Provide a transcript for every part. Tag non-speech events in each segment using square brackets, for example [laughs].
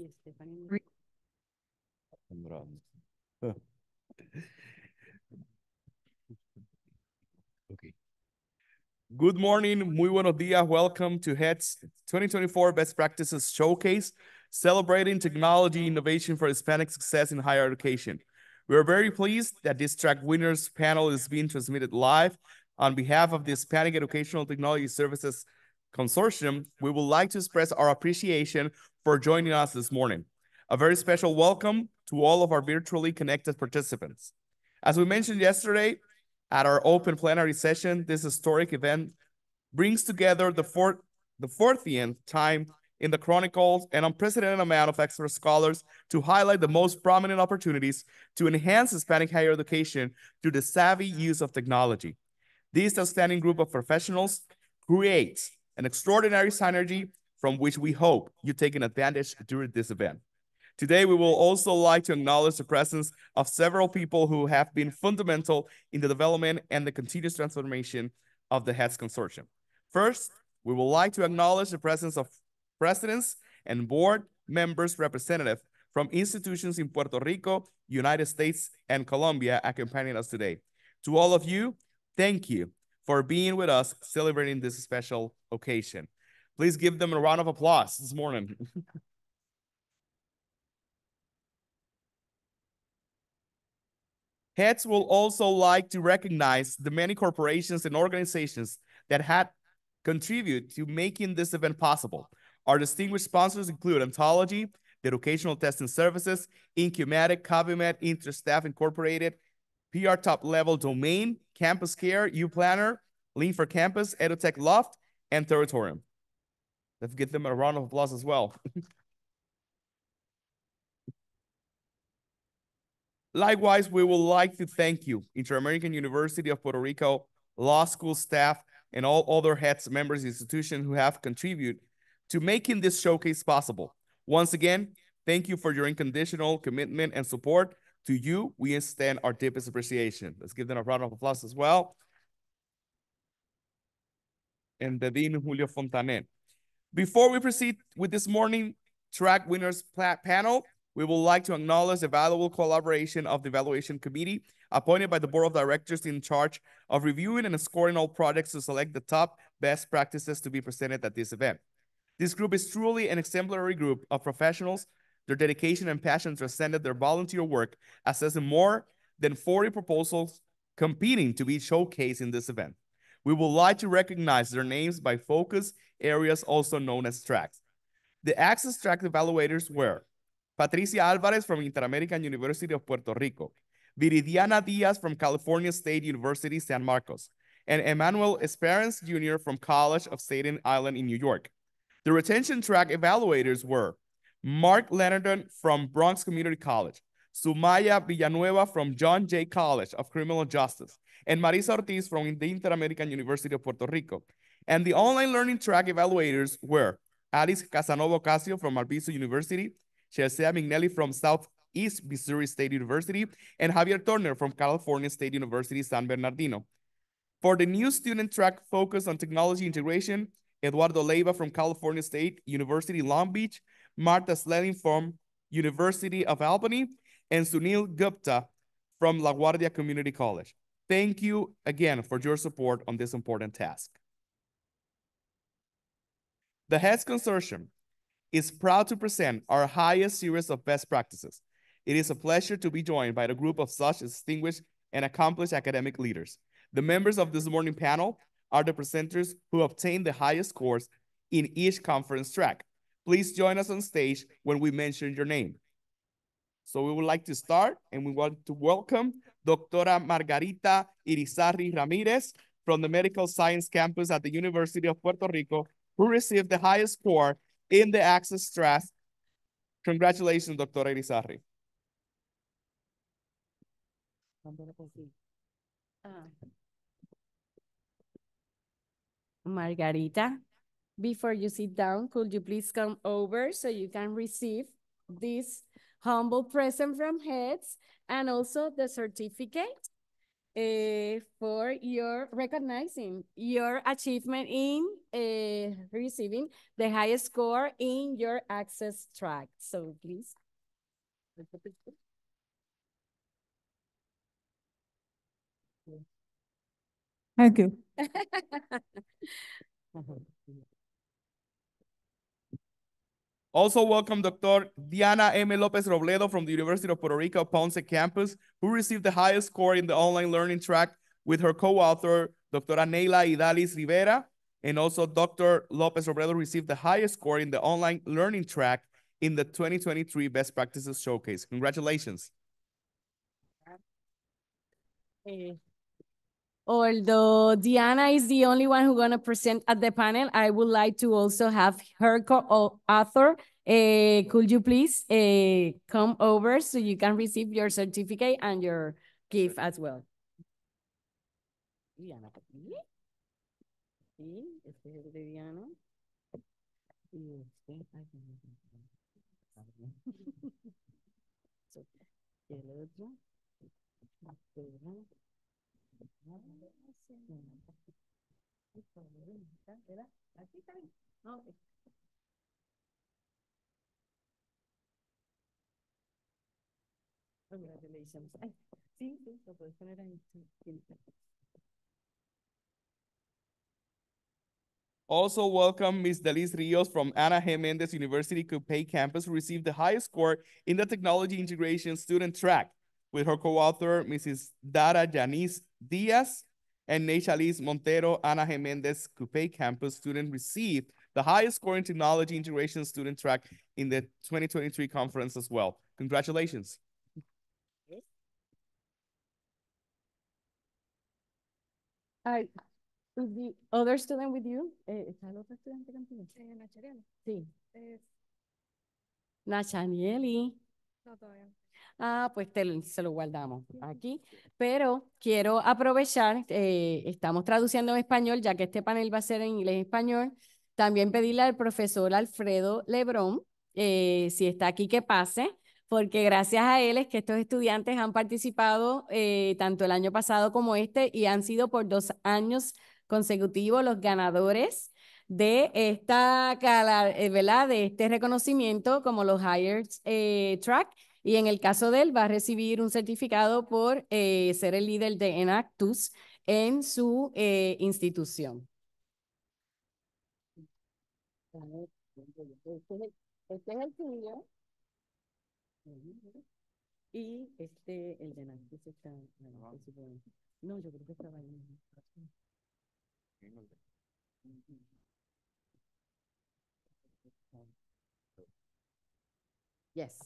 [laughs] okay. Good morning, muy buenos dias. Welcome to HET's 2024 Best Practices Showcase, celebrating technology innovation for Hispanic success in higher education. We are very pleased that this track winners panel is being transmitted live on behalf of the Hispanic Educational Technology Services Consortium, we would like to express our appreciation for joining us this morning. A very special welcome to all of our virtually connected participants. As we mentioned yesterday at our open plenary session, this historic event brings together the fourth the 40th time in the Chronicles an unprecedented amount of expert scholars to highlight the most prominent opportunities to enhance Hispanic higher education through the savvy use of technology. This outstanding group of professionals creates an extraordinary synergy from which we hope you take an advantage during this event. Today, we will also like to acknowledge the presence of several people who have been fundamental in the development and the continuous transformation of the HEADS Consortium. First, we would like to acknowledge the presence of presidents and board members representatives from institutions in Puerto Rico, United States, and Colombia accompanying us today. To all of you, thank you for being with us, celebrating this special occasion. Please give them a round of applause this morning. Heads [laughs] will also like to recognize the many corporations and organizations that had contributed to making this event possible. Our distinguished sponsors include Ontology, the Educational Testing Services, Incumatic, Covimet, Interstaff Incorporated, PR Top Level Domain, Campus Care, Planner, Lean for Campus, EduTech Loft, and Territorium. Let's give them a round of applause as well. [laughs] Likewise, we would like to thank you, Inter-American University of Puerto Rico, law school staff, and all other heads, members, institutions who have contributed to making this showcase possible. Once again, thank you for your unconditional commitment and support to you, we extend our deepest appreciation. Let's give them a round of applause as well. And the Dean Julio Fontanet. Before we proceed with this morning track winners panel, we would like to acknowledge the valuable collaboration of the evaluation committee appointed by the board of directors in charge of reviewing and scoring all projects to select the top best practices to be presented at this event. This group is truly an exemplary group of professionals their dedication and passion transcended their volunteer work, assessing more than 40 proposals competing to be showcased in this event. We would like to recognize their names by focus areas also known as tracks. The Access Track evaluators were Patricia Alvarez from Interamerican University of Puerto Rico, Viridiana Diaz from California State University, San Marcos, and Emmanuel Esperance Jr. from College of Staten Island in New York. The retention track evaluators were Mark Leonardon from Bronx Community College, Sumaya Villanueva from John Jay College of Criminal Justice, and Marisa Ortiz from the Interamerican University of Puerto Rico. And the online learning track evaluators were Alice Casanova Ocasio from Albizu University, Chelsea Mignelli from Southeast Missouri State University, and Javier Turner from California State University, San Bernardino. For the new student track focused on technology integration, Eduardo Leiva from California State University, Long Beach, Martha Sledding from University of Albany, and Sunil Gupta from LaGuardia Community College. Thank you again for your support on this important task. The HES Consortium is proud to present our highest series of best practices. It is a pleasure to be joined by a group of such distinguished and accomplished academic leaders. The members of this morning panel are the presenters who obtained the highest scores in each conference track. Please join us on stage when we mention your name. So we would like to start and we want to welcome Doctora Margarita Irizarry Ramirez from the Medical Science Campus at the University of Puerto Rico, who received the highest score in the Access Stress. Congratulations, Doctora Irizarry. Ah. Margarita before you sit down, could you please come over so you can receive this humble present from heads and also the certificate uh, for your recognizing your achievement in uh, receiving the highest score in your access track. So please. Thank you. [laughs] Also welcome Dr. Diana M. Lopez Robledo from the University of Puerto Rico Ponce campus, who received the highest score in the online learning track with her co-author, Dr. Anela Idalis Rivera, and also Dr. Lopez Robledo received the highest score in the online learning track in the 2023 Best Practices Showcase. Congratulations. Hey. Eh, although Diana is the only one who's going to present at the panel, I would like to also have her co-author. Uh, could you please uh, come over so you can receive your certificate and your gift as well? Diana, Sí, Diana. [laughs] ay, sí, sí, lo puedes poner ahí. Also welcome Ms. Delis Rios from Ana Jimenez University Coupé campus who received the highest score in the Technology Integration Student Track with her co-author Mrs. Dara Janice Diaz and Neychaliz Montero, Ana Jimenez Coupe campus student received the highest scoring technology integration student track in the 2023 conference as well. Congratulations. is the other student with you, eh, eh, Nachanieli. No, ah, pues se lo guardamos aquí. Pero quiero aprovechar, eh, estamos traduciendo en español, ya que este panel va a ser en inglés español, también pedirle al profesor Alfredo Lebrón, eh, si está aquí, que pase porque gracias a él es que estos estudiantes han participado eh, tanto el año pasado como este y han sido por dos años consecutivos los ganadores de esta ¿verdad? de este reconocimiento como los Higher Track y en el caso de él, va a recibir un certificado por eh, ser el líder de Enactus en su eh, institución. Este es el tuyo. Y este, el de Enactus está. No, yo creo que estaba ahí. Yes.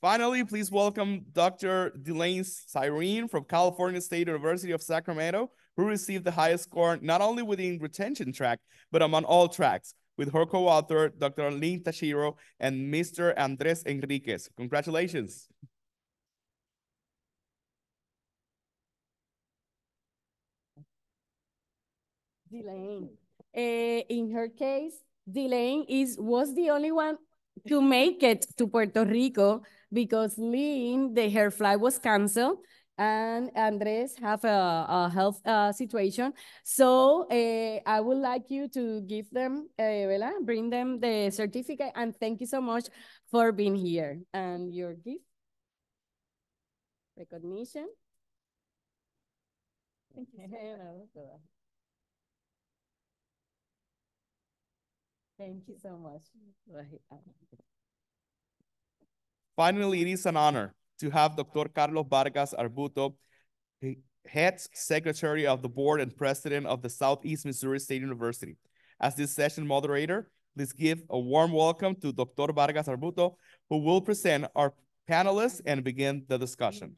Finally, please welcome Dr. Delane Cyrene from California State University of Sacramento, who received the highest score not only within retention track, but among all tracks, with her co-author, Dr. Lynn Tashiro and Mr. Andres Enriquez. Congratulations. Delaying. Uh, eh, in her case, Delaying is was the only one to make it to Puerto Rico because Lynn, the her flight was canceled and Andres have a, a health uh, situation. So uh, I would like you to give them, uh, bring them the certificate and thank you so much for being here and your gift, recognition. Thank you. [laughs] Thank you so much. Finally, it is an honor to have Dr. Carlos Vargas Arbuto, head secretary of the board and president of the Southeast Missouri State University. As this session moderator, please give a warm welcome to Dr. Vargas Arbuto, who will present our panelists and begin the discussion.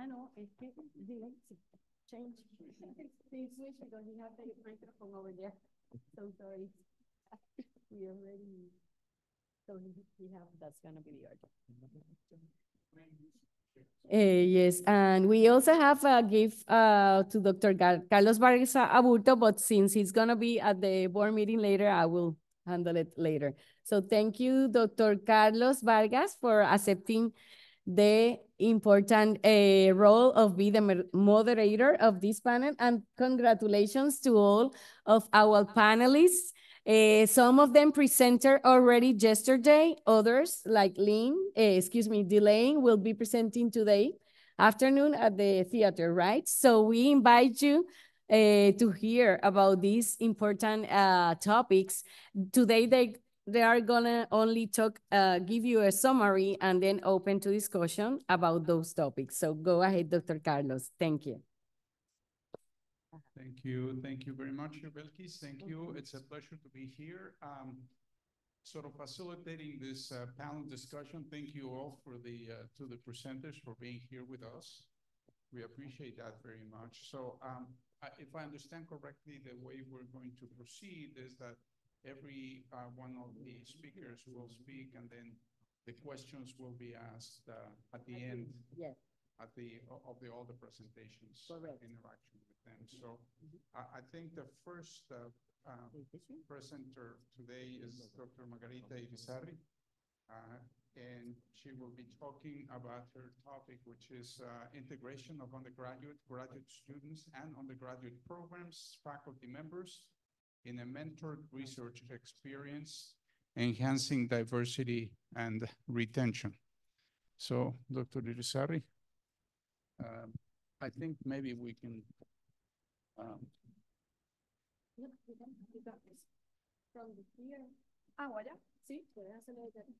Ah, no, este, change. they switch because we have the microphone over there. So sorry. we already, so we have, that's gonna be the order. Uh, eh, yes, and we also have a gift uh, to Dr. Carlos Vargas Aburto, but since he's going to be at the board meeting later, I will handle it later. So thank you, Dr. Carlos Vargas, for accepting the important uh, role of being the moderator of this panel. And congratulations to all of our panelists. Uh, some of them presented already yesterday. Others, like Lynn, uh, excuse me, Delane, will be presenting today afternoon at the theater, right? So we invite you uh, to hear about these important uh, topics. Today, they they are gonna only talk, uh, give you a summary and then open to discussion about those topics. So go ahead, Dr. Carlos. Thank you. Thank you. Thank you very much, Belkis. Thank you. It's a pleasure to be here. Um, sort of facilitating this uh, panel discussion. Thank you all for the uh, to the presenters for being here with us. We appreciate that very much. So um, I, if I understand correctly, the way we're going to proceed is that every uh, one of the speakers will speak, and then the questions will be asked uh, at the I end. Yes. At the of the all the presentations. Correct. Interaction with them. So mm -hmm. I, I, think the first uh, um, presenter today is Dr. Margarita Irizarry, uh, and she will be talking about her topic, which is uh, integration of undergraduate, graduate students, and undergraduate programs, faculty members, in a mentored research experience, enhancing diversity and retention. So, Dr. Irisari, um, I think maybe we can. Um, no, here. Ah, voilà. Sí, puedes hacerlo desde aquí.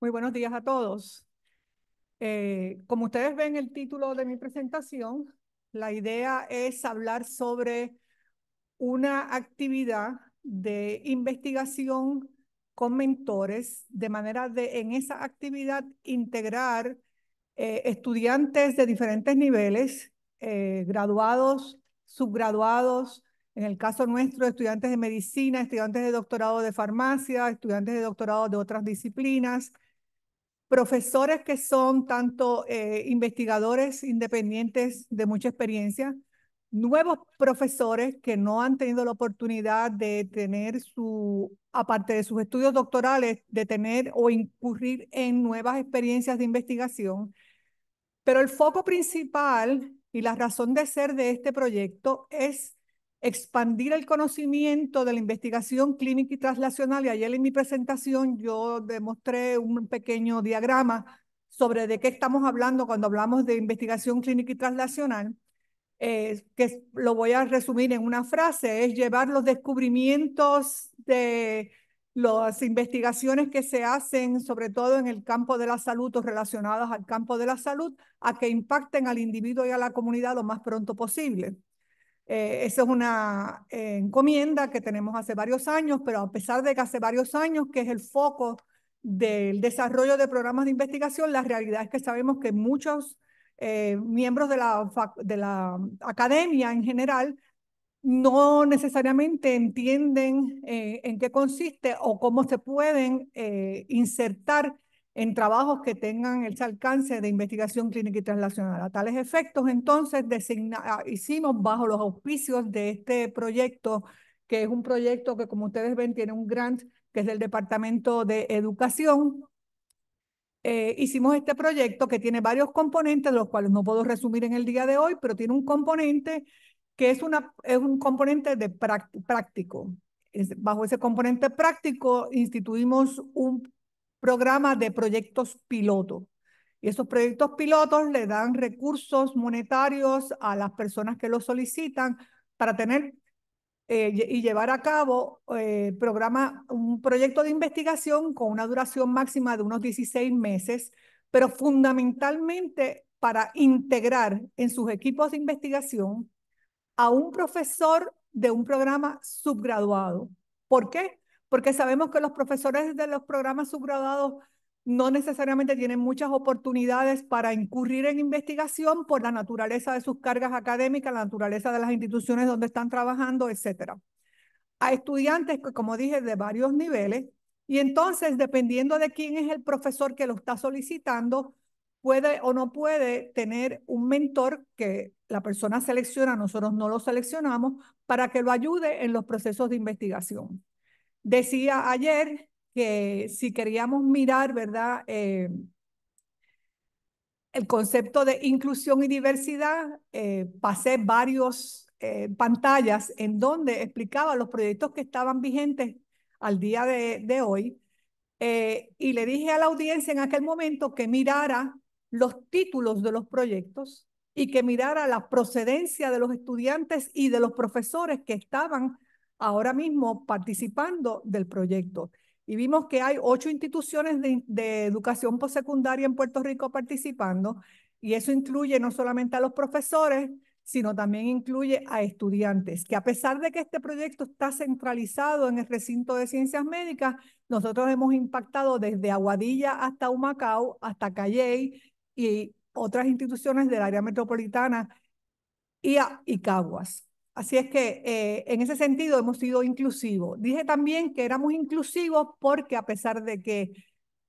Muy buenos días a todos. Eh, como ustedes ven el título de mi presentación, la idea es hablar sobre una actividad de investigación con mentores, de manera de en esa actividad integrar eh, estudiantes de diferentes niveles, eh, graduados, subgraduados, en el caso nuestro, estudiantes de medicina, estudiantes de doctorado de farmacia, estudiantes de doctorado de otras disciplinas, profesores que son tanto eh, investigadores independientes de mucha experiencia, nuevos profesores que no han tenido la oportunidad de tener su, aparte de sus estudios doctorales, de tener o incurrir en nuevas experiencias de investigación. Pero el foco principal y la razón de ser de este proyecto es expandir el conocimiento de la investigación clínica y traslacional. Y ayer en mi presentación yo demostré un pequeño diagrama sobre de qué estamos hablando cuando hablamos de investigación clínica y traslacional, eh, que lo voy a resumir en una frase, es llevar los descubrimientos de las investigaciones que se hacen, sobre todo en el campo de la salud o relacionadas al campo de la salud, a que impacten al individuo y a la comunidad lo más pronto posible. Eh, esa es una eh, encomienda que tenemos hace varios años, pero a pesar de que hace varios años que es el foco del desarrollo de programas de investigación, la realidad es que sabemos que muchos eh, miembros de la, de la um, academia en general no necesariamente entienden en qué consiste o cómo se pueden insertar en trabajos que tengan el alcance de investigación clínica y translacional. A tales efectos, entonces, ah, hicimos bajo los auspicios de este proyecto, que es un proyecto que, como ustedes ven, tiene un grant que es del Departamento de Educación. Eh, hicimos este proyecto que tiene varios componentes, los cuales no puedo resumir en el día de hoy, pero tiene un componente que es, una, es un componente de práctico. bajo ese componente práctico instituimos un programa de proyectos piloto. Y esos proyectos pilotos le dan recursos monetarios a las personas que lo solicitan para tener eh, y llevar a cabo eh, programa, un proyecto de investigación con una duración máxima de unos 16 meses, pero fundamentalmente para integrar en sus equipos de investigación a un profesor de un programa subgraduado. ¿Por qué? porque sabemos que los profesores de los programas subgraduados no necesariamente tienen muchas oportunidades para incurrir en investigación por la naturaleza de sus cargas académicas, la naturaleza de las instituciones donde están trabajando, etc. A estudiantes, pues, como dije, de varios niveles, y entonces, dependiendo de quién es el profesor que lo está solicitando, puede o no puede tener un mentor que la persona selecciona, nosotros no lo seleccionamos, para que lo ayude en los procesos de investigación. Decía ayer que si queríamos mirar, ¿verdad? Eh, el concepto de inclusión y diversidad, eh, pasé varios eh, pantallas en donde explicaba los proyectos que estaban vigentes al día de, hoy. y le dije a la audiencia en aquel momento que mirara los títulos de los proyectos y que mirara la procedencia de los estudiantes y de los profesores que estaban ahora mismo participando del proyecto. Y vimos que hay ocho instituciones de, educación postsecundaria en Puerto Rico participando, y eso incluye no solamente a los profesores, sino también incluye a estudiantes, que a pesar de que este proyecto está centralizado en el recinto de ciencias médicas, nosotros hemos impactado desde Aguadilla hasta Humacao, hasta Calley y otras instituciones del área metropolitana y, a, y Así es que eh, en ese sentido hemos sido inclusivos. Dije también que éramos inclusivos porque a pesar de que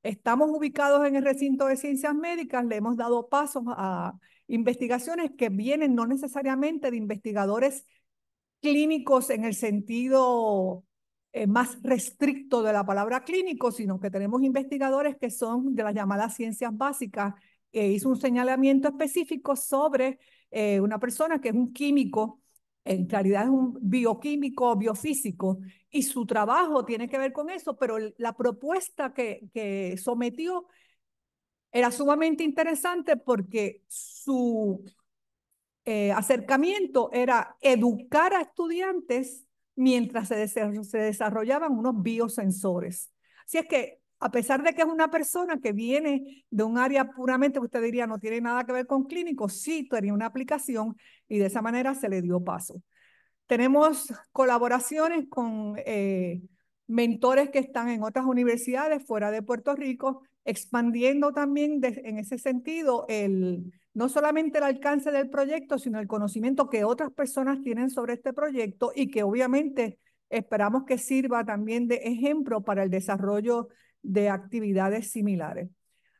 estamos ubicados en el recinto de ciencias médicas, le hemos dado pasos a investigaciones que vienen no necesariamente de investigadores clínicos en el sentido eh, más restricto de la palabra clínico, sino que tenemos investigadores que son de las llamadas ciencias básicas. que hizo un señalamiento específico sobre eh, una persona que es un químico en claridad es un bioquímico, biofísico, y su trabajo tiene que ver con eso, pero la propuesta que, que sometió era sumamente interesante porque su eh, acercamiento era educar a estudiantes mientras se, se desarrollaban unos biosensores. Así es que a pesar de que es una persona que viene de un área puramente usted diría no tiene nada que ver con clínico, sí tenía una aplicación y de esa manera se le dio paso. Tenemos colaboraciones con eh, mentores que están en otras universidades fuera de Puerto Rico, expandiendo también en ese sentido el, no solamente el alcance del proyecto, sino el conocimiento que otras personas tienen sobre este proyecto y que obviamente esperamos que sirva también de ejemplo para el desarrollo de actividades similares.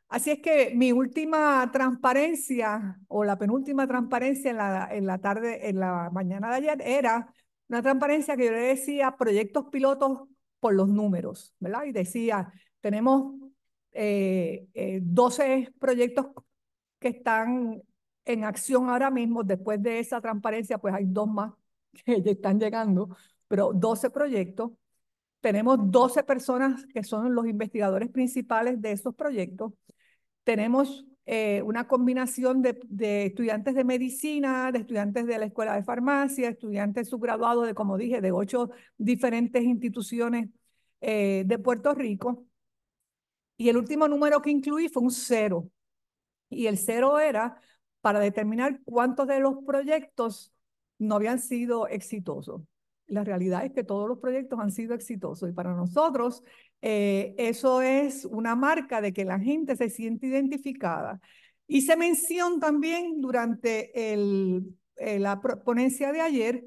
Así es que mi última transparencia o la penúltima transparencia en la, en la tarde, en la mañana de ayer, era una transparencia que yo le decía proyectos pilotos por los números, ¿verdad? Y decía, tenemos eh, 12 eh, proyectos que están en acción ahora mismo. Después de esa transparencia, pues hay dos más [laughs] que ya están llegando, pero 12 proyectos. Tenemos 12 personas que son los investigadores principales de esos proyectos. Tenemos eh, una combinación de, estudiantes de medicina, de estudiantes de la escuela de farmacia, estudiantes subgraduados de, como dije, de ocho diferentes instituciones eh, de Puerto Rico. Y el último número que incluí fue un cero. Y el cero era para determinar cuántos de los proyectos no habían sido exitosos. La realidad es que todos los proyectos han sido exitosos y para nosotros eh, eso es una marca de que la gente se siente identificada. Y se mencionó también durante eh, la ponencia de ayer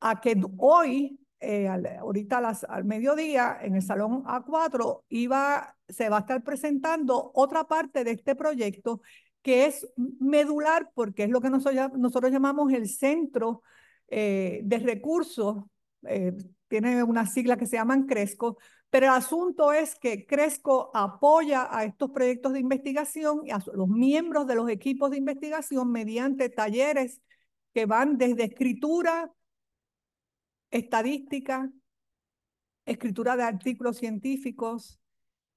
a que hoy, eh, ahorita al mediodía, en el Salón A4, iba, se va a estar presentando otra parte de este proyecto que es medular porque es lo que nosotros, llamamos el centro de recursos eh, tiene una sigla que se llaman Cresco, pero el asunto es que Cresco apoya a estos proyectos de investigación y a los miembros de los equipos de investigación mediante talleres que van desde escritura, estadística, escritura de artículos científicos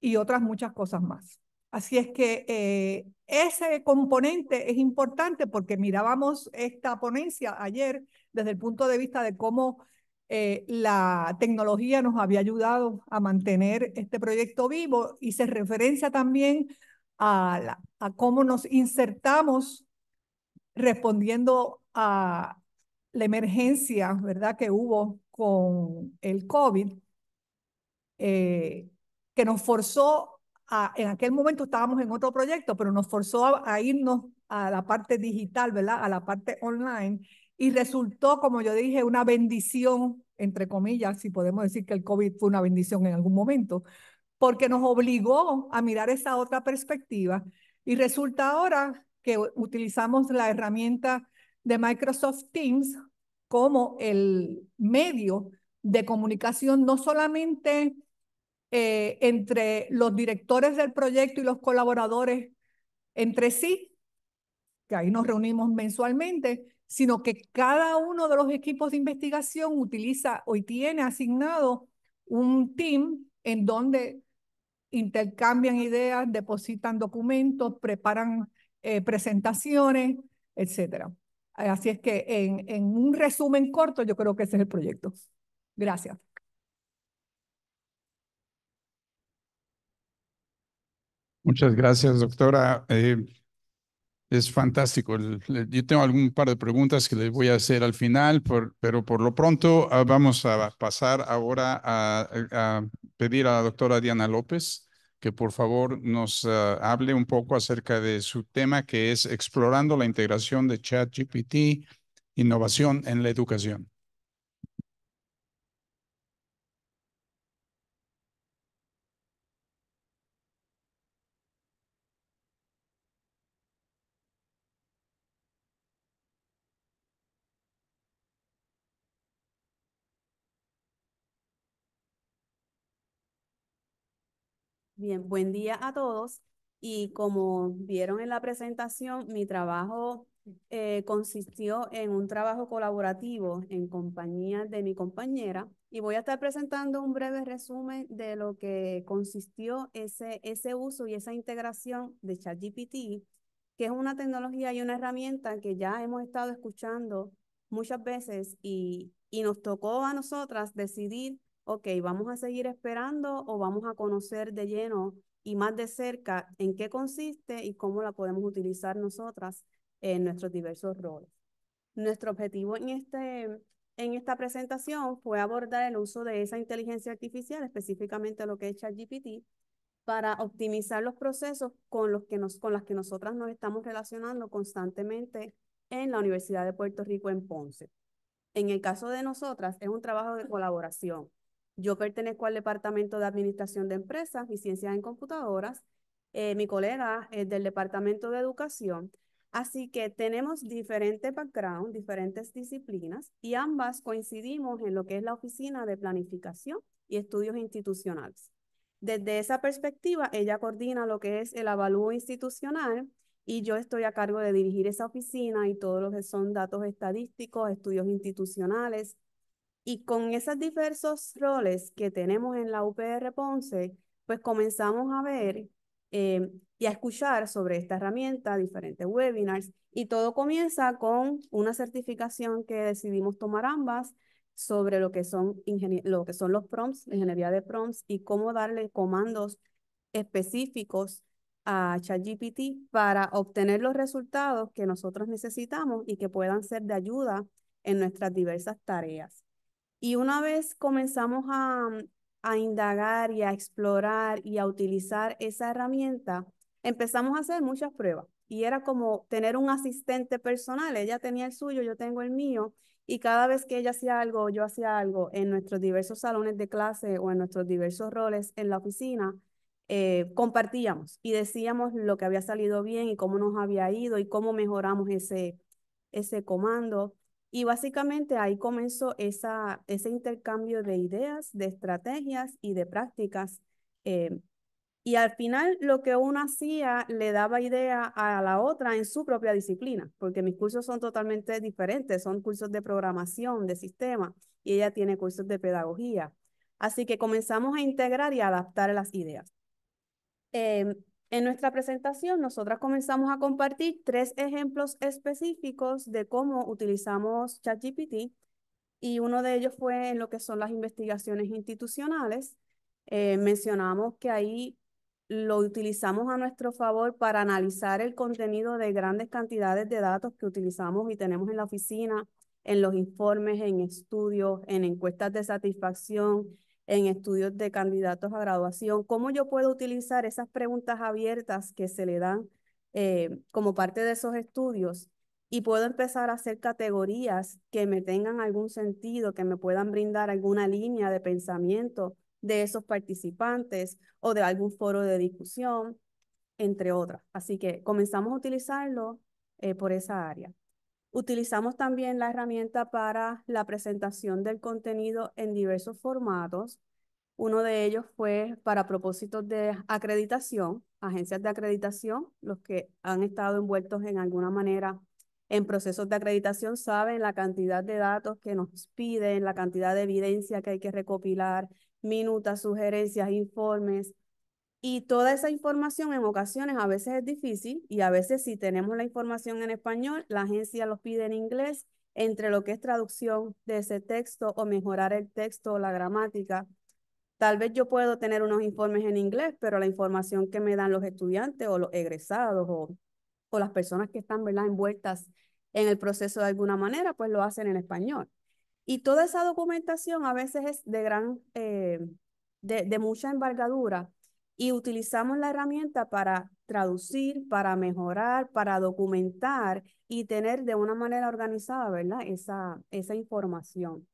y otras muchas cosas más. Así es que eh, ese componente es importante porque mirábamos esta ponencia ayer desde el punto de vista de cómo eh, la tecnología nos había ayudado a mantener este proyecto vivo y se referencia también a, a cómo nos insertamos respondiendo a la emergencia, ¿verdad?, que hubo con el COVID, eh, que nos forzó a, en aquel momento estábamos en otro proyecto, pero nos forzó a, a irnos a la parte digital, ¿verdad?, a la parte online y resultó, como yo dije, una bendición, entre comillas, si podemos decir que el COVID fue una bendición en algún momento, porque nos obligó a mirar esa otra perspectiva y resulta ahora que utilizamos la herramienta de Microsoft Teams como el medio de comunicación no solamente eh, entre los directores del proyecto y los colaboradores entre sí, que ahí nos reunimos mensualmente, sino que cada uno de los equipos de investigación utiliza hoy tiene asignado un team en donde intercambian ideas, depositan documentos, preparan eh, presentaciones, etcétera. Así es que en, un resumen corto, yo creo que ese es el proyecto. Gracias. Muchas gracias, doctora. Eh, es fantástico. yo tengo algún par de preguntas que les voy a hacer al final, pero por lo pronto ah, vamos a pasar ahora a, pedir a la doctora Diana López que por favor nos ah, hable un poco acerca de su tema que es explorando la integración de ChatGPT, innovación en la educación. Bien, buen día a todos. Y como vieron en la presentación, mi trabajo eh, consistió en un trabajo colaborativo en compañía de mi compañera y voy a estar presentando un breve resumen de lo que consistió ese, ese uso y esa integración de ChatGPT, que es una tecnología y una herramienta que ya hemos estado escuchando muchas veces y, y nos tocó a nosotras decidir ok, vamos a seguir esperando o vamos a conocer de lleno y más de cerca en qué consiste y cómo la podemos utilizar nosotras en nuestros diversos roles. Nuestro objetivo en, este, en esta presentación fue abordar el uso de esa inteligencia artificial, específicamente lo que es ChatGPT, para optimizar los procesos con los que nos, con las que nosotras nos estamos relacionando constantemente en la Universidad de Puerto Rico en Ponce. En el caso de nosotras, es un trabajo de colaboración yo pertenezco al Departamento de Administración de Empresas y Ciencias en Computadoras. Eh, mi colega es del Departamento de Educación. Así que tenemos diferentes background, diferentes disciplinas y ambas coincidimos en lo que es la Oficina de Planificación y Estudios Institucionales. Desde esa perspectiva, ella coordina lo que es el avalúo institucional y yo estoy a cargo de dirigir esa oficina y todos lo que son datos estadísticos, estudios institucionales, y con esos diversos roles que tenemos en la UPR Ponce, pues comenzamos a ver eh, y a escuchar sobre esta herramienta, diferentes webinars, y todo comienza con una certificación que decidimos tomar ambas sobre lo que son, lo que son los prompts, la ingeniería de prompts y cómo darle comandos específicos a ChatGPT para obtener los resultados que nosotros necesitamos y que puedan ser de ayuda en nuestras diversas tareas. Y una vez comenzamos mm, a, indagar y a explorar y a utilizar esa herramienta, empezamos a hacer muchas pruebas. Y era como tener un asistente personal. Ella tenía el suyo, yo tengo el mío. Y cada vez que ella hacía algo, yo hacía algo en nuestros diversos salones de clase o en nuestros diversos roles en la oficina, eh, compartíamos y decíamos lo que había salido bien y cómo nos había ido y cómo mejoramos ese, ese comando. Y básicamente ahí comenzó esa, ese intercambio de ideas, de estrategias y de prácticas. Eh, y al final lo que una hacía le daba idea a la otra en su propia disciplina, porque mis cursos son totalmente diferentes, son cursos de programación, de sistema, y ella tiene cursos de pedagogía. Así que comenzamos a integrar y adaptar las ideas. Em, en nuestra presentación, nosotras comenzamos a compartir tres ejemplos específicos de cómo utilizamos ChatGPT y uno de ellos fue en lo que son las investigaciones institucionales. Eh, mencionamos que ahí lo utilizamos a nuestro favor para analizar el contenido de grandes cantidades de datos que utilizamos y tenemos en la oficina, en los informes, en estudios, en encuestas de satisfacción, en estudios de candidatos a graduación, cómo yo puedo utilizar esas preguntas abiertas que se le dan eh, como parte de esos estudios y puedo empezar a hacer categorías que me tengan algún sentido, que me puedan brindar alguna línea de pensamiento de esos participantes o de algún foro de discusión, entre otras. Así que comenzamos a utilizarlo eh, por esa área. Utilizamos también la herramienta para la presentación del contenido en diversos formatos. Uno de ellos fue para propósitos de acreditación, agencias de acreditación, los que han estado envueltos en alguna manera en procesos de acreditación saben la cantidad de datos que nos piden, la cantidad de evidencia que hay que recopilar, minutas, sugerencias, informes, y toda esa información en ocasiones a veces es difícil y a veces si tenemos la información en español, la agencia los pide en inglés entre lo que es traducción de ese texto o mejorar el texto o la gramática. Tal vez yo puedo tener unos informes en inglés, pero la información que me dan los estudiantes o los egresados o, las personas que están ¿verdad? envueltas en el proceso de alguna manera, pues lo hacen en español. Y toda esa documentación a veces es de gran, eh, de, de mucha envergadura y utilizamos la herramienta para traducir, para mejorar, para documentar y tener de una manera organizada, ¿verdad? Esa, información.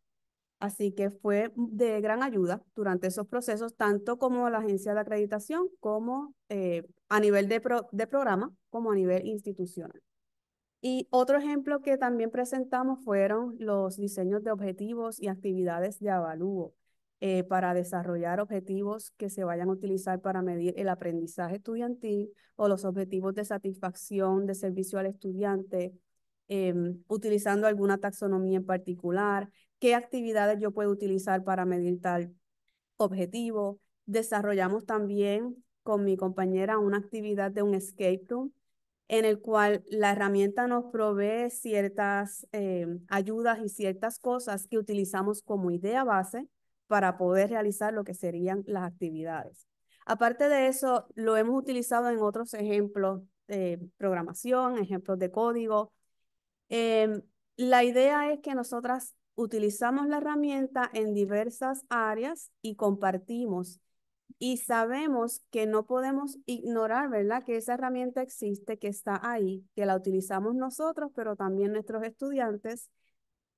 Así que fue de gran ayuda durante esos procesos, tanto como la agencia de acreditación, como eh, a nivel de, de programa, como a nivel institucional. Y otro ejemplo que también presentamos fueron los diseños de objetivos y actividades de avalúo. Eh, para desarrollar objetivos que se vayan a utilizar para medir el aprendizaje estudiantil o los objetivos de satisfacción de servicio al estudiante, em, utilizando alguna taxonomía en particular, qué actividades yo puedo utilizar para medir tal objetivo. Desarrollamos también con mi compañera una actividad de un escape room en el cual la herramienta nos provee ciertas em, ayudas y ciertas cosas que utilizamos como idea base para poder realizar lo que serían las actividades. Aparte de eso, lo hemos utilizado en otros ejemplos de programación, ejemplos de código. Em, la idea es que nosotras utilizamos la herramienta en diversas áreas y compartimos. Y sabemos que no podemos ignorar, ¿verdad? Que esa herramienta existe, que está ahí, que la utilizamos nosotros, pero también nuestros estudiantes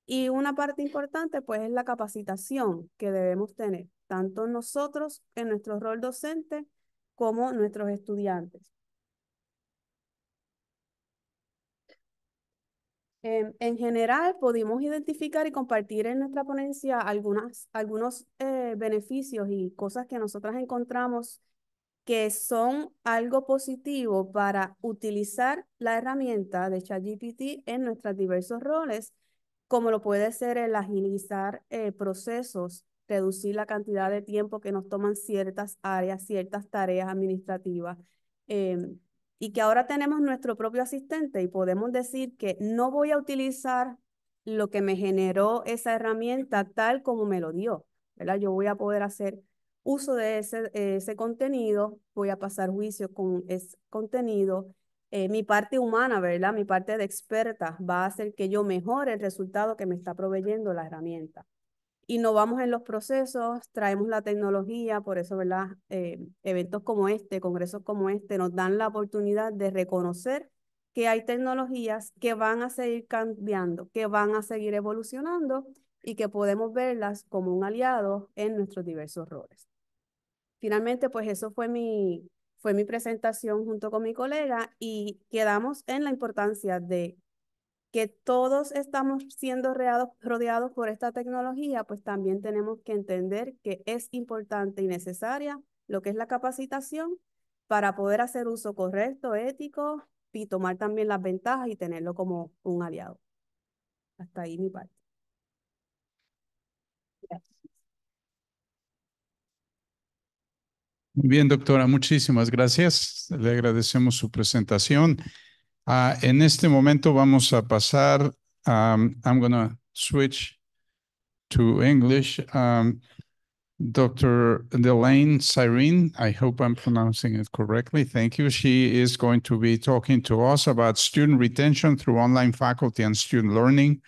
y una parte importante, pues, es la capacitación que debemos tener, tanto nosotros en nuestro rol docente como nuestros estudiantes. Em, en general, pudimos identificar y compartir en nuestra ponencia algunas, algunos eh, beneficios y cosas que nosotras encontramos que son algo positivo para utilizar la herramienta de ChatGPT en nuestros diversos roles como lo puede ser el agilizar eh, procesos, reducir la cantidad de tiempo que nos toman ciertas áreas, ciertas tareas administrativas. Em, y que ahora tenemos nuestro propio asistente y podemos decir que no voy a utilizar lo que me generó esa herramienta tal como me lo dio, ¿verdad? Yo voy a poder hacer uso de ese, ese contenido, voy a pasar juicio con ese contenido eh, mi parte humana, ¿verdad? Mi parte de experta va a hacer que yo mejore el resultado que me está proveyendo la herramienta. Innovamos en los procesos, traemos la tecnología, por eso, ¿verdad? Eh, eventos como este, congresos como este, nos dan la oportunidad de reconocer que hay tecnologías que van a seguir cambiando, que van a seguir evolucionando y que podemos verlas como un aliado en nuestros diversos roles. Finalmente, pues eso fue mi, fue mi presentación junto con mi colega y quedamos en la importancia de que todos estamos siendo rodeados, rodeados por esta tecnología, pues también tenemos que entender que es importante y necesaria lo que es la capacitación para poder hacer uso correcto, ético y tomar también las ventajas y tenerlo como un aliado. Hasta ahí mi parte. bien, doctora, muchísimas gracias. Le agradecemos su presentación. Uh, en este momento vamos a pasar, um, I'm going to switch to English. Um, Dr. Delaine Cyrene, I hope I'm pronouncing it correctly. Thank you. She is going to be talking to us about student retention through online faculty and student learning,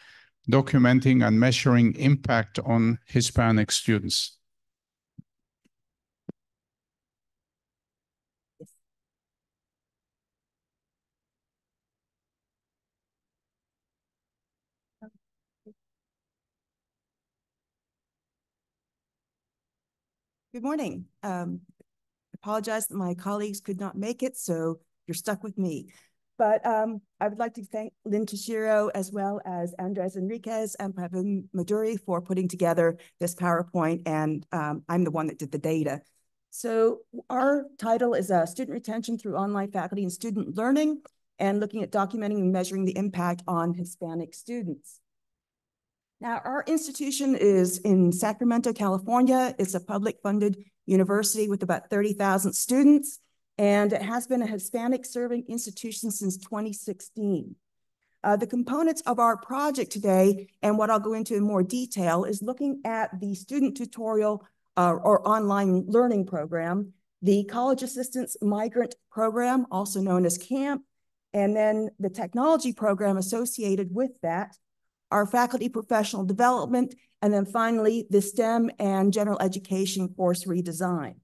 documenting and measuring impact on Hispanic students. Good morning. Um, apologize that my colleagues could not make it, so you're stuck with me. But um, I would like to thank Lynn Toshiro as well as Andres Enriquez and Pravin Maduri for putting together this PowerPoint, and um, I'm the one that did the data. So our title is uh, Student Retention Through Online Faculty and Student Learning, and looking at documenting and measuring the impact on Hispanic students. Now, our institution is in Sacramento, California. It's a public funded university with about 30,000 students, and it has been a Hispanic serving institution since 2016. Uh, the components of our project today, and what I'll go into in more detail, is looking at the student tutorial uh, or online learning program, the college assistance migrant program, also known as CAMP, and then the technology program associated with that, our faculty professional development, and then finally, the STEM and general education course redesign.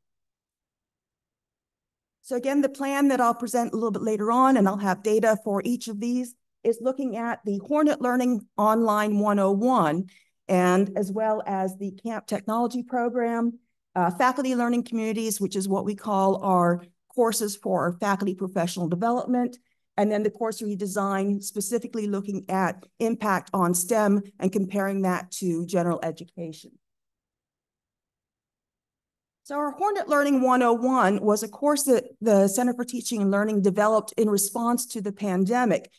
So again, the plan that I'll present a little bit later on, and I'll have data for each of these, is looking at the Hornet Learning Online 101, and as well as the Camp Technology Program, uh, Faculty Learning Communities, which is what we call our courses for our faculty professional development, and then the course redesign specifically looking at impact on STEM and comparing that to general education. So our Hornet Learning 101 was a course that the Center for Teaching and Learning developed in response to the pandemic.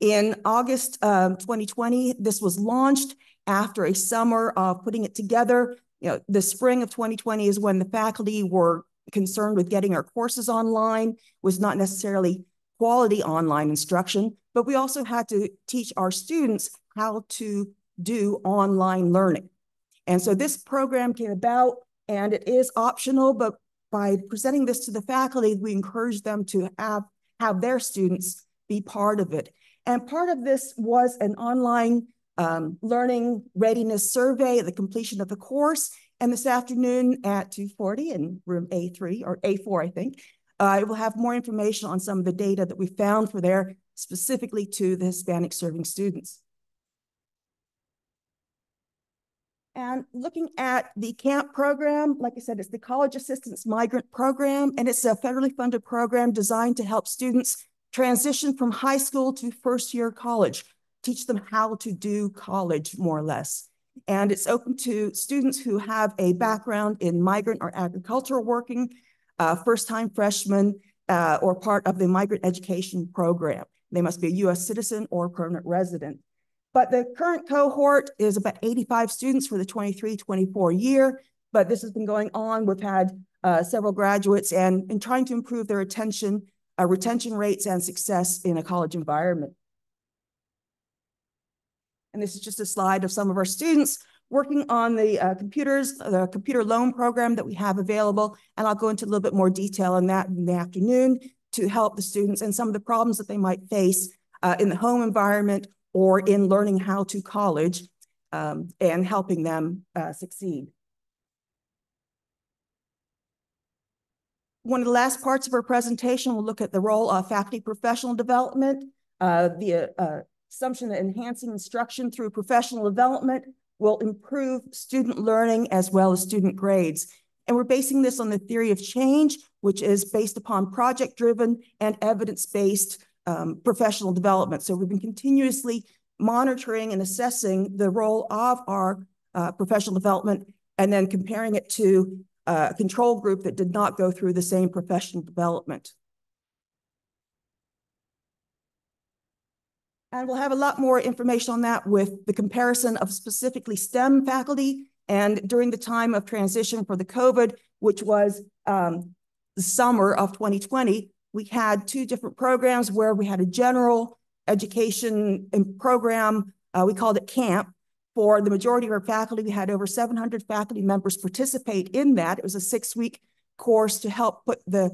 In August um, 2020, this was launched after a summer of putting it together. You know, the spring of 2020 is when the faculty were concerned with getting our courses online, was not necessarily quality online instruction, but we also had to teach our students how to do online learning. And so this program came about and it is optional, but by presenting this to the faculty, we encourage them to have, have their students be part of it. And part of this was an online um, learning readiness survey, the completion of the course. And this afternoon at 2.40 in room A3 or A4, I think, uh, it will have more information on some of the data that we found for there, specifically to the Hispanic serving students. And looking at the CAMP program, like I said, it's the College Assistance Migrant Program, and it's a federally funded program designed to help students transition from high school to first year college, teach them how to do college more or less. And it's open to students who have a background in migrant or agricultural working uh, first-time freshmen uh, or part of the migrant education program. They must be a U.S. citizen or permanent resident. But the current cohort is about 85 students for the 23-24 year, but this has been going on. We've had uh, several graduates and in trying to improve their attention, uh, retention rates and success in a college environment. And this is just a slide of some of our students working on the uh, computers, the computer loan program that we have available, and I'll go into a little bit more detail on that in the afternoon to help the students and some of the problems that they might face uh, in the home environment or in learning how to college um, and helping them uh, succeed. One of the last parts of our presentation, we'll look at the role of faculty professional development, uh, the uh, assumption that enhancing instruction through professional development will improve student learning as well as student grades. And we're basing this on the theory of change, which is based upon project-driven and evidence-based um, professional development. So we've been continuously monitoring and assessing the role of our uh, professional development and then comparing it to uh, a control group that did not go through the same professional development. And we'll have a lot more information on that with the comparison of specifically STEM faculty and during the time of transition for the COVID, which was um, the summer of 2020, we had two different programs where we had a general education um, program, uh, we called it CAMP. For the majority of our faculty, we had over 700 faculty members participate in that. It was a six-week course to help put the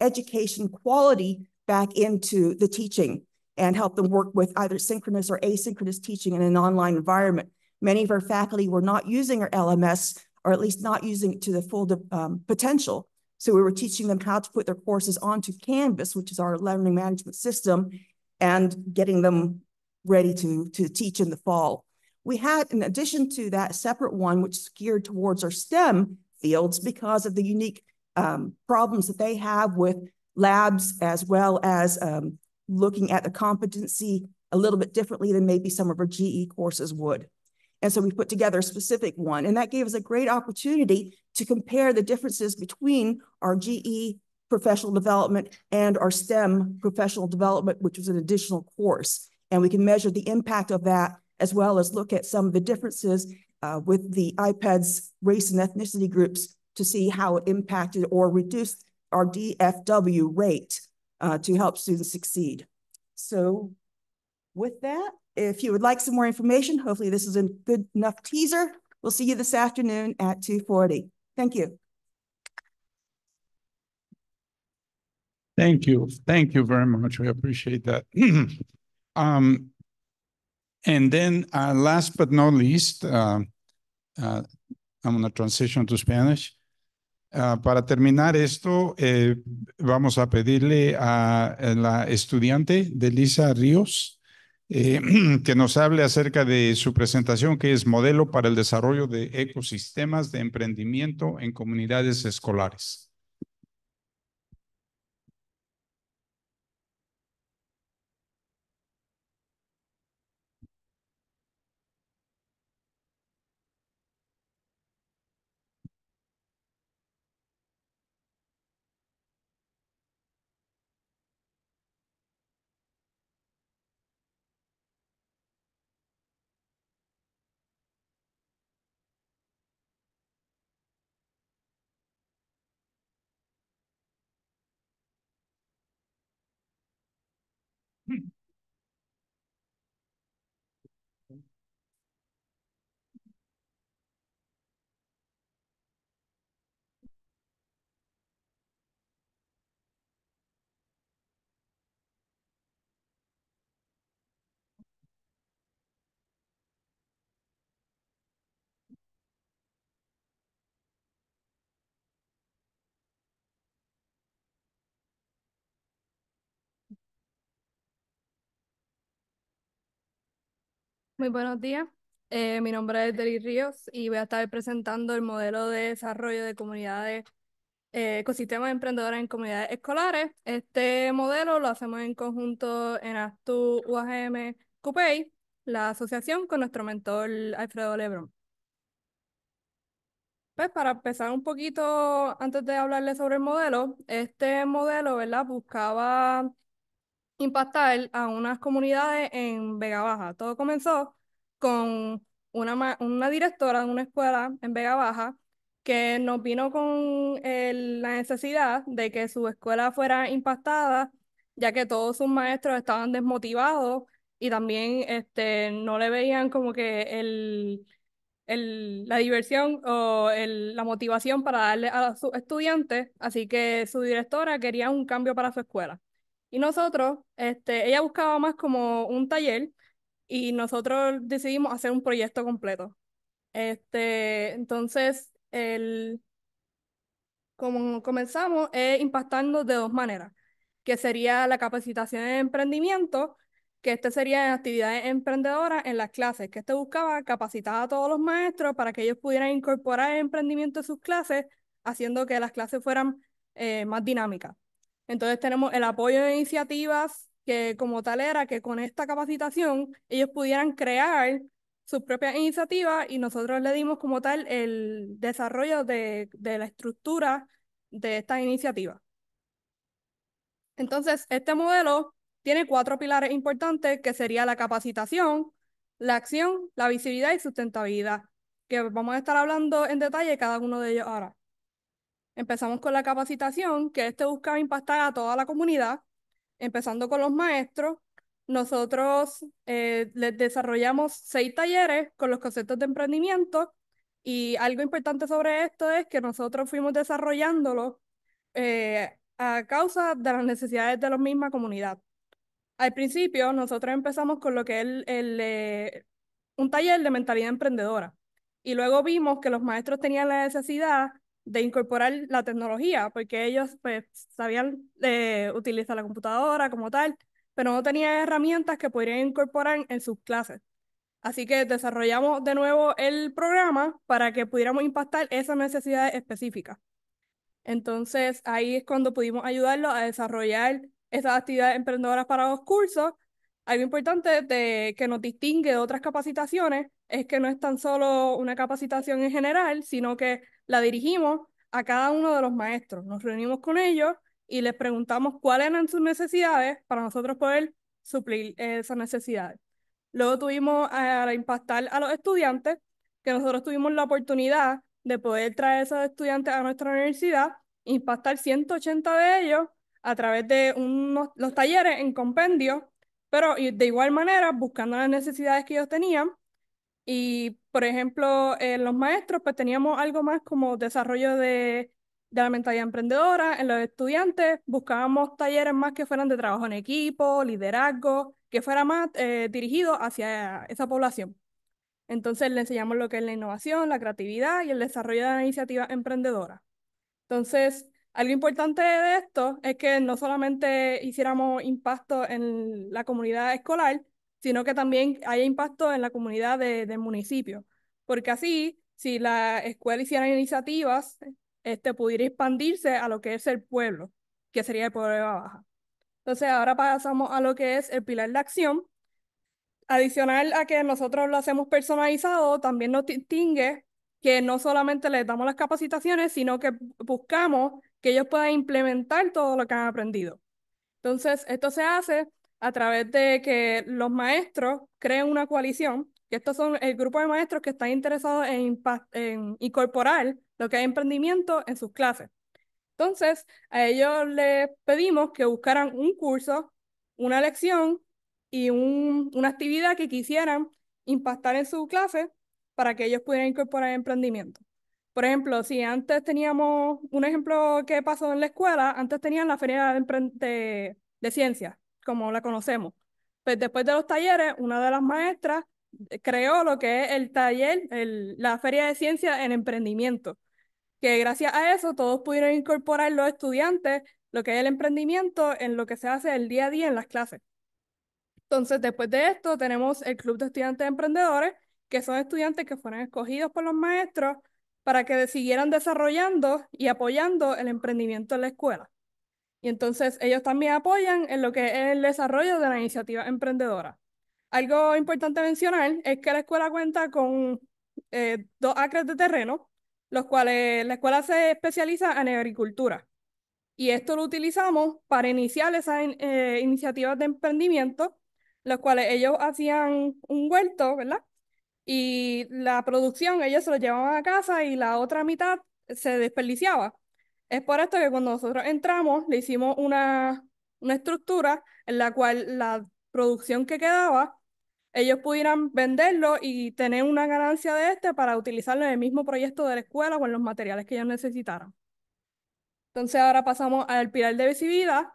education quality back into the teaching and help them work with either synchronous or asynchronous teaching in an online environment. Many of our faculty were not using our LMS, or at least not using it to the full um, potential. So we were teaching them how to put their courses onto Canvas, which is our learning management system, and getting them ready to, to teach in the fall. We had, in addition to that, separate one which is geared towards our STEM fields because of the unique um, problems that they have with labs as well as um, looking at the competency a little bit differently than maybe some of our GE courses would. And so we put together a specific one, and that gave us a great opportunity to compare the differences between our GE professional development and our STEM professional development, which was an additional course. And we can measure the impact of that as well as look at some of the differences uh, with the IPED's race and ethnicity groups to see how it impacted or reduced our DFW rate uh, to help students succeed. So with that, if you would like some more information, hopefully this is a good enough teaser. We'll see you this afternoon at 2.40. Thank you. Thank you. Thank you very much. We appreciate that. [clears throat] um, and then uh, last but not least, uh, uh, I'm going to transition to Spanish. Ah, para terminar esto, eh, vamos a pedirle a, la estudiante Delisa Ríos eh, [clears throat] que nos hable acerca de su presentación, que es modelo para el desarrollo de ecosistemas de emprendimiento en comunidades escolares. Muy buenos días. Eh, mi nombre es Delis Ríos y voy a estar presentando el modelo de desarrollo de comunidades, eh, ecosistemas emprendedores en comunidades escolares. Este modelo lo hacemos en conjunto en ASTU UAGM CUPEI, la asociación con nuestro mentor Alfredo Lebron. Pues para empezar un poquito, antes de hablarles sobre el modelo, este modelo, ¿verdad? Buscaba impactar a unas comunidades en Vega Baja. Todo comenzó con una, una directora de una escuela en Vega Baja que nos vino con la necesidad de que su escuela fuera impactada, ya que todos sus maestros estaban desmotivados y también este, no le veían como que el, la diversión o la motivación para darle a sus estudiantes, así que su directora quería un cambio para su escuela. Y nosotros, este, ella buscaba más como un taller y nosotros decidimos hacer un proyecto completo. Este, entonces, el, como comenzamos, es impactando de dos maneras, que sería la capacitación en emprendimiento, que este sería actividades emprendedoras en las clases, que este buscaba capacitar a todos los maestros para que ellos pudieran incorporar el emprendimiento en sus clases, haciendo que las clases fueran eh, más dinámicas. Entonces tenemos el apoyo de iniciativas que como tal era que con esta capacitación ellos pudieran crear sus propias iniciativas y nosotros le dimos como tal el desarrollo de, de la estructura de estas iniciativas. Entonces, este modelo tiene cuatro pilares importantes que sería la capacitación, la acción, la visibilidad y sustentabilidad, que vamos a estar hablando en detalle cada uno de ellos ahora. Empezamos con la capacitación, que este buscaba impactar a toda la comunidad, empezando con los maestros. Nosotros eh, les desarrollamos seis talleres con los conceptos de emprendimiento y algo importante sobre esto es que nosotros fuimos desarrollándolo eh, a causa de las necesidades de la misma comunidad. Al principio nosotros empezamos con lo que es eh, un taller de mentalidad emprendedora y luego vimos que los maestros tenían la necesidad de incorporar la tecnología, porque ellos pues, sabían eh, utilizar la computadora como tal, pero no tenían herramientas que podrían incorporar en sus clases. Así que desarrollamos de nuevo el programa para que pudiéramos impactar esas necesidades específicas. Entonces ahí es cuando pudimos ayudarlos a desarrollar esas actividades emprendedoras para los cursos algo importante de, que nos distingue de otras capacitaciones es que no es tan solo una capacitación en general, sino que la dirigimos a cada uno de los maestros. Nos reunimos con ellos y les preguntamos cuáles eran sus necesidades para nosotros poder suplir eh, esas necesidades. Luego tuvimos a impactar a los estudiantes, que nosotros tuvimos la oportunidad de poder traer a esos estudiantes a nuestra universidad, impactar 180 de ellos a través de los talleres en compendio pero de igual manera, buscando las necesidades que ellos tenían, y por ejemplo, en eh, los maestros, pues teníamos algo más como desarrollo de, la mentalidad emprendedora, en los estudiantes buscábamos talleres más que fueran de trabajo en equipo, liderazgo, que fuera más eh, dirigido hacia esa población. Entonces le enseñamos lo que es la innovación, la creatividad y el desarrollo de la iniciativa emprendedora. Entonces, algo importante de esto es que no solamente hiciéramos impacto en la comunidad escolar, sino que también haya impacto en la comunidad del municipio, porque así, si la escuela hiciera iniciativas, este, pudiera expandirse a lo que es el pueblo, que sería el pueblo de Baja. Entonces, ahora pasamos a lo que es el pilar de acción. Adicional a que nosotros lo hacemos personalizado, también nos distingue que no solamente les damos las capacitaciones, sino que buscamos que ellos puedan implementar todo lo que han aprendido. Entonces, esto se hace a través de que los maestros creen una coalición, que estos son el grupo de maestros que están interesados en, incorporar lo que hay emprendimiento en sus clases. Entonces, a ellos les pedimos que buscaran un curso, una lección y una actividad que quisieran impactar en su clase para que ellos pudieran incorporar emprendimiento. Por ejemplo, si antes teníamos un ejemplo que pasó en la escuela, antes tenían la feria de, de ciencias, como la conocemos. Pues después de los talleres, una de las maestras eh, creó lo que es el taller, la feria de ciencia en emprendimiento, que gracias a eso todos pudieron incorporar los estudiantes lo que es el emprendimiento en lo que se hace el día a día en las clases. Entonces, después de esto, tenemos el Club de Estudiantes Emprendedores, que son estudiantes que fueron escogidos por los maestros para que siguieran desarrollando y apoyando el emprendimiento en la escuela. Y entonces ellos también apoyan en lo que es el desarrollo de la iniciativa emprendedora. Algo importante mencionar es que la escuela cuenta con eh, dos acres de terreno, los cuales la escuela se especializa en agricultura. Y esto lo utilizamos para iniciar esas eh, iniciativas de emprendimiento, los cuales ellos hacían un huerto, ¿verdad? y la producción ellos se lo llevaban a casa y la otra mitad se desperdiciaba. Es por esto que cuando nosotros entramos le hicimos una, estructura en la cual la producción que quedaba ellos pudieran venderlo y tener una ganancia de este para utilizarlo en el mismo proyecto de la escuela con los materiales que ellos necesitaran. Entonces ahora pasamos al pilar de visibilidad,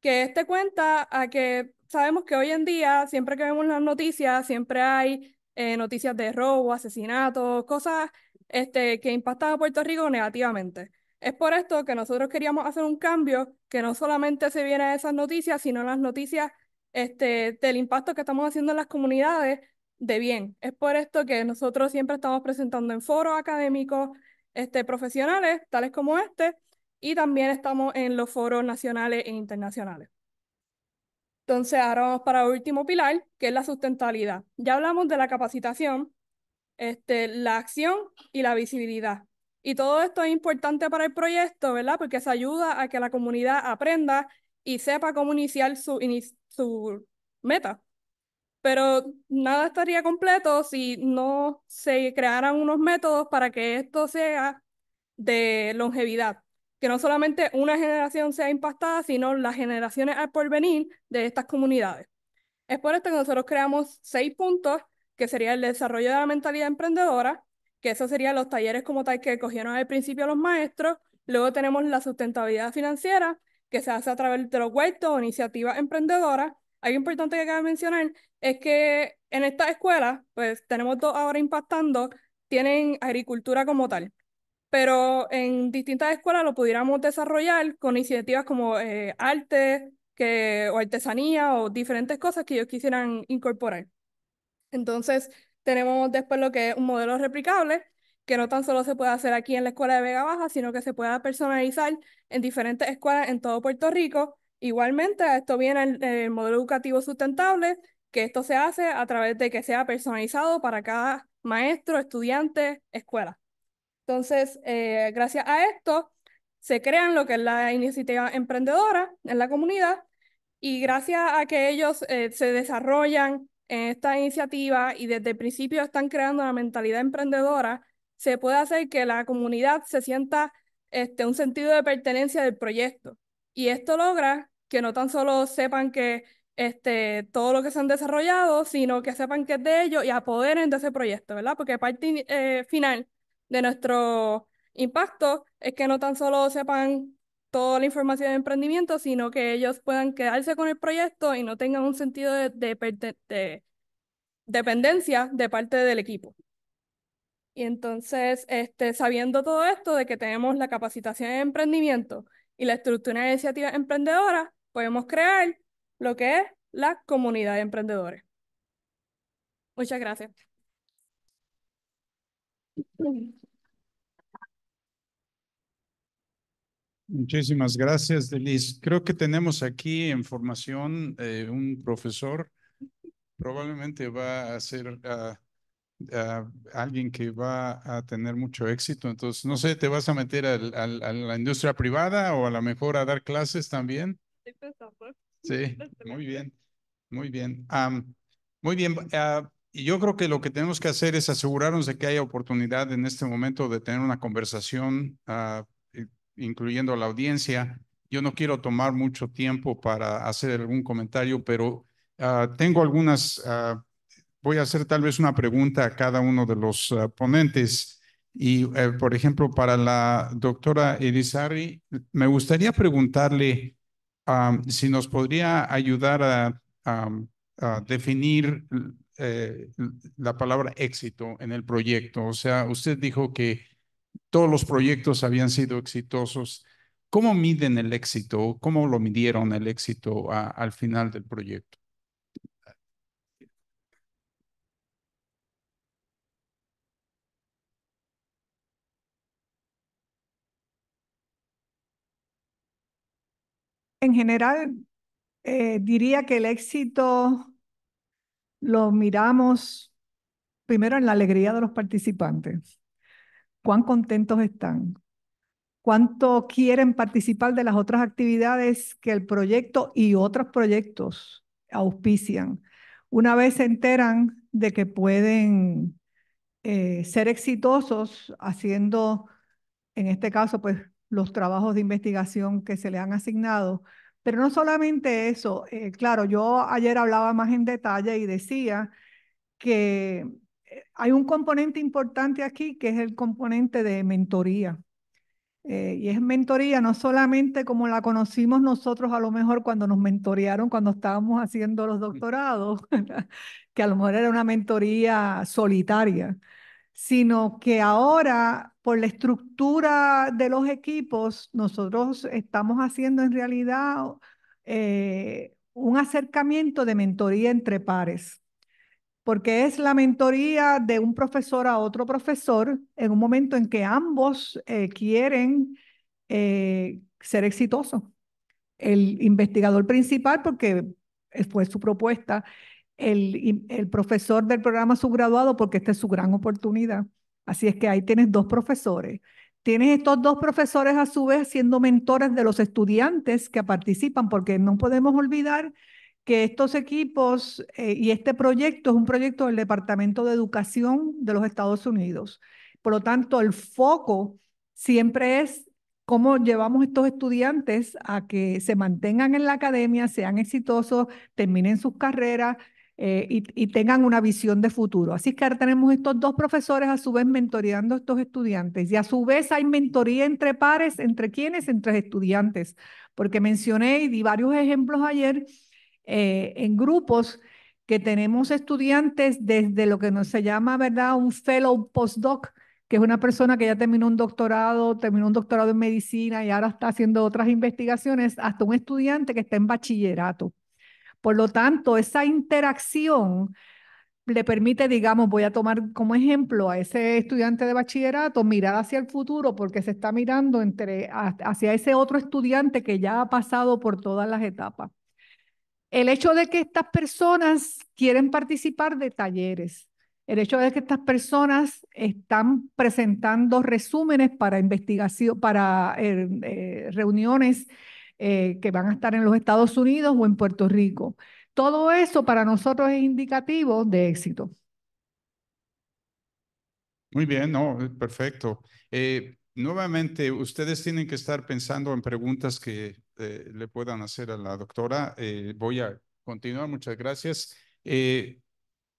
que este cuenta a que sabemos que hoy en día, siempre que vemos las noticias, siempre hay eh, noticias de robo, asesinatos, cosas este, que impactan a Puerto Rico negativamente. Es por esto que nosotros queríamos hacer un cambio que no solamente se viera esas noticias, sino las noticias este, del impacto que estamos haciendo en las comunidades de bien. Es por esto que nosotros siempre estamos presentando en foros académicos este, profesionales, tales como este, y también estamos en los foros nacionales e internacionales. Entonces, ahora vamos para el último pilar, que es la sustentabilidad. Ya hablamos de la capacitación, este, la acción y la visibilidad. Y todo esto es importante para el proyecto, ¿verdad? Porque se ayuda a que la comunidad aprenda y sepa cómo iniciar su meta. Pero nada estaría completo si no se crearan unos métodos para que esto sea de longevidad no solamente una generación sea impactada, sino las generaciones al porvenir de estas comunidades. Es por esto que nosotros creamos seis puntos, que sería el desarrollo de la mentalidad emprendedora, que eso serían los talleres como tal que cogieron al principio los maestros, luego tenemos la sustentabilidad financiera, que se hace a través de los huertos o iniciativas emprendedoras. Algo importante que cabe mencionar es que en esta escuela, pues tenemos dos ahora impactando, tienen agricultura como tal pero en distintas escuelas lo pudiéramos desarrollar con iniciativas como eh, arte que, o artesanía o diferentes cosas que ellos quisieran incorporar. Entonces, tenemos después lo que es un modelo replicable, que no tan solo se puede hacer aquí en la escuela de Vega Baja, sino que se pueda personalizar en diferentes escuelas en todo Puerto Rico. Igualmente, esto viene el modelo educativo sustentable, que esto se hace a través de que sea personalizado para cada maestro, estudiante, escuela. Entonces, eh, gracias a esto, se crean lo que es la iniciativa emprendedora en la comunidad y gracias a que ellos eh, se desarrollan en esta iniciativa y desde el principio están creando la mentalidad emprendedora, se puede hacer que la comunidad se sienta este, un sentido de pertenencia del proyecto. Y esto logra que no tan solo sepan que este, todo lo que se han desarrollado, sino que sepan que es de ellos y apoderen de ese proyecto, ¿verdad? Porque parte eh, final de nuestro impacto es que no tan solo sepan toda la información de emprendimiento, sino que ellos puedan quedarse con el proyecto y no tengan un sentido de, dependencia de parte del equipo. Y entonces, este, sabiendo todo esto de que tenemos la capacitación de emprendimiento y la estructura de iniciativas emprendedora, podemos crear lo que es la comunidad de emprendedores. Muchas gracias. Muchísimas gracias, Delis. Creo que tenemos aquí en formación eh, un profesor, probablemente va a ser ah, ah, alguien que va a tener mucho éxito. Entonces, no sé, ¿te vas a meter a la industria privada o a lo mejor a dar clases también? Sí, muy bien, muy bien. muy bien, ah, y yo creo que lo que tenemos que hacer es asegurarnos de que haya oportunidad en este momento de tener una conversación, ah, incluyendo a la audiencia. Yo no quiero tomar mucho tiempo para hacer algún comentario, pero ah, tengo algunas, ah, voy a hacer tal vez una pregunta a cada uno de los ponentes. Y, eh, por ejemplo, para la doctora Irizarry, me gustaría preguntarle si nos podría ayudar a, a definir eh, mm. la palabra éxito en el proyecto. O sea, usted dijo que todos los proyectos habían sido exitosos. ¿Cómo miden el éxito? ¿Cómo lo midieron el éxito al final del proyecto? En general, eh, diría que el éxito lo miramos primero en la alegría de los participantes, cuán contentos están, cuánto quieren participar de las otras actividades que el proyecto y otros proyectos auspician. Una vez se enteran de que pueden eh, ser exitosos haciendo, en este caso, pues los trabajos de investigación que se le han asignado, pero no solamente eso, eh, claro, yo ayer hablaba más en detalle y decía que eh, hay un componente importante aquí que es el componente de mentoría. Eh, y es mentoría no solamente como la conocimos nosotros a lo mejor cuando nos mentorearon cuando estábamos haciendo los mm. doctorados, [laughs] que a lo mejor era una mentoría solitaria, sino que ahora por la estructura de los equipos, nosotros estamos haciendo en realidad eh, un acercamiento de mentoría entre pares, porque es la mentoría de un profesor a otro profesor en un momento en que ambos eh, quieren eh, ser exitosos. El investigador principal, porque fue su propuesta, el, el profesor del programa subgraduado, porque esta es su gran oportunidad. Así es que ahí tienes dos profesores. Tienes estos dos profesores a su vez siendo mentores de los estudiantes que participan, porque no podemos olvidar que estos equipos eh, y este proyecto es un proyecto del Departamento de Educación de los Estados Unidos. Por lo tanto, el foco siempre es cómo llevamos estos estudiantes a que se mantengan en la academia, sean exitosos, terminen sus carreras eh, y, tengan una visión de futuro. Así que ahora tenemos estos dos profesores a su vez mentoreando a estos estudiantes y a su vez hay mentoría entre pares, entre quienes, entre estudiantes, porque mencioné y di varios ejemplos ayer eh, en grupos que tenemos estudiantes desde lo que nos se llama, ¿verdad? Un fellow postdoc, que es una persona que ya terminó un doctorado, terminó un doctorado en medicina y ahora está haciendo otras investigaciones, hasta un estudiante que está en bachillerato. Por lo tanto, esa interacción le permite, digamos, voy a tomar como ejemplo a ese estudiante de bachillerato, mirar hacia el futuro porque se está mirando entre, hacia ese otro estudiante que ya ha pasado por todas las etapas. El hecho de que estas personas quieren participar de talleres, el hecho de que estas personas están presentando resúmenes para investigación, para eh, eh, reuniones eh, que van a estar en los Estados Unidos o en Puerto Rico. Todo eso para nosotros es indicativo de éxito. Muy bien, no, eh, perfecto. Eh, nuevamente, ustedes tienen que estar pensando en preguntas que le puedan hacer a la doctora. voy a continuar, muchas gracias.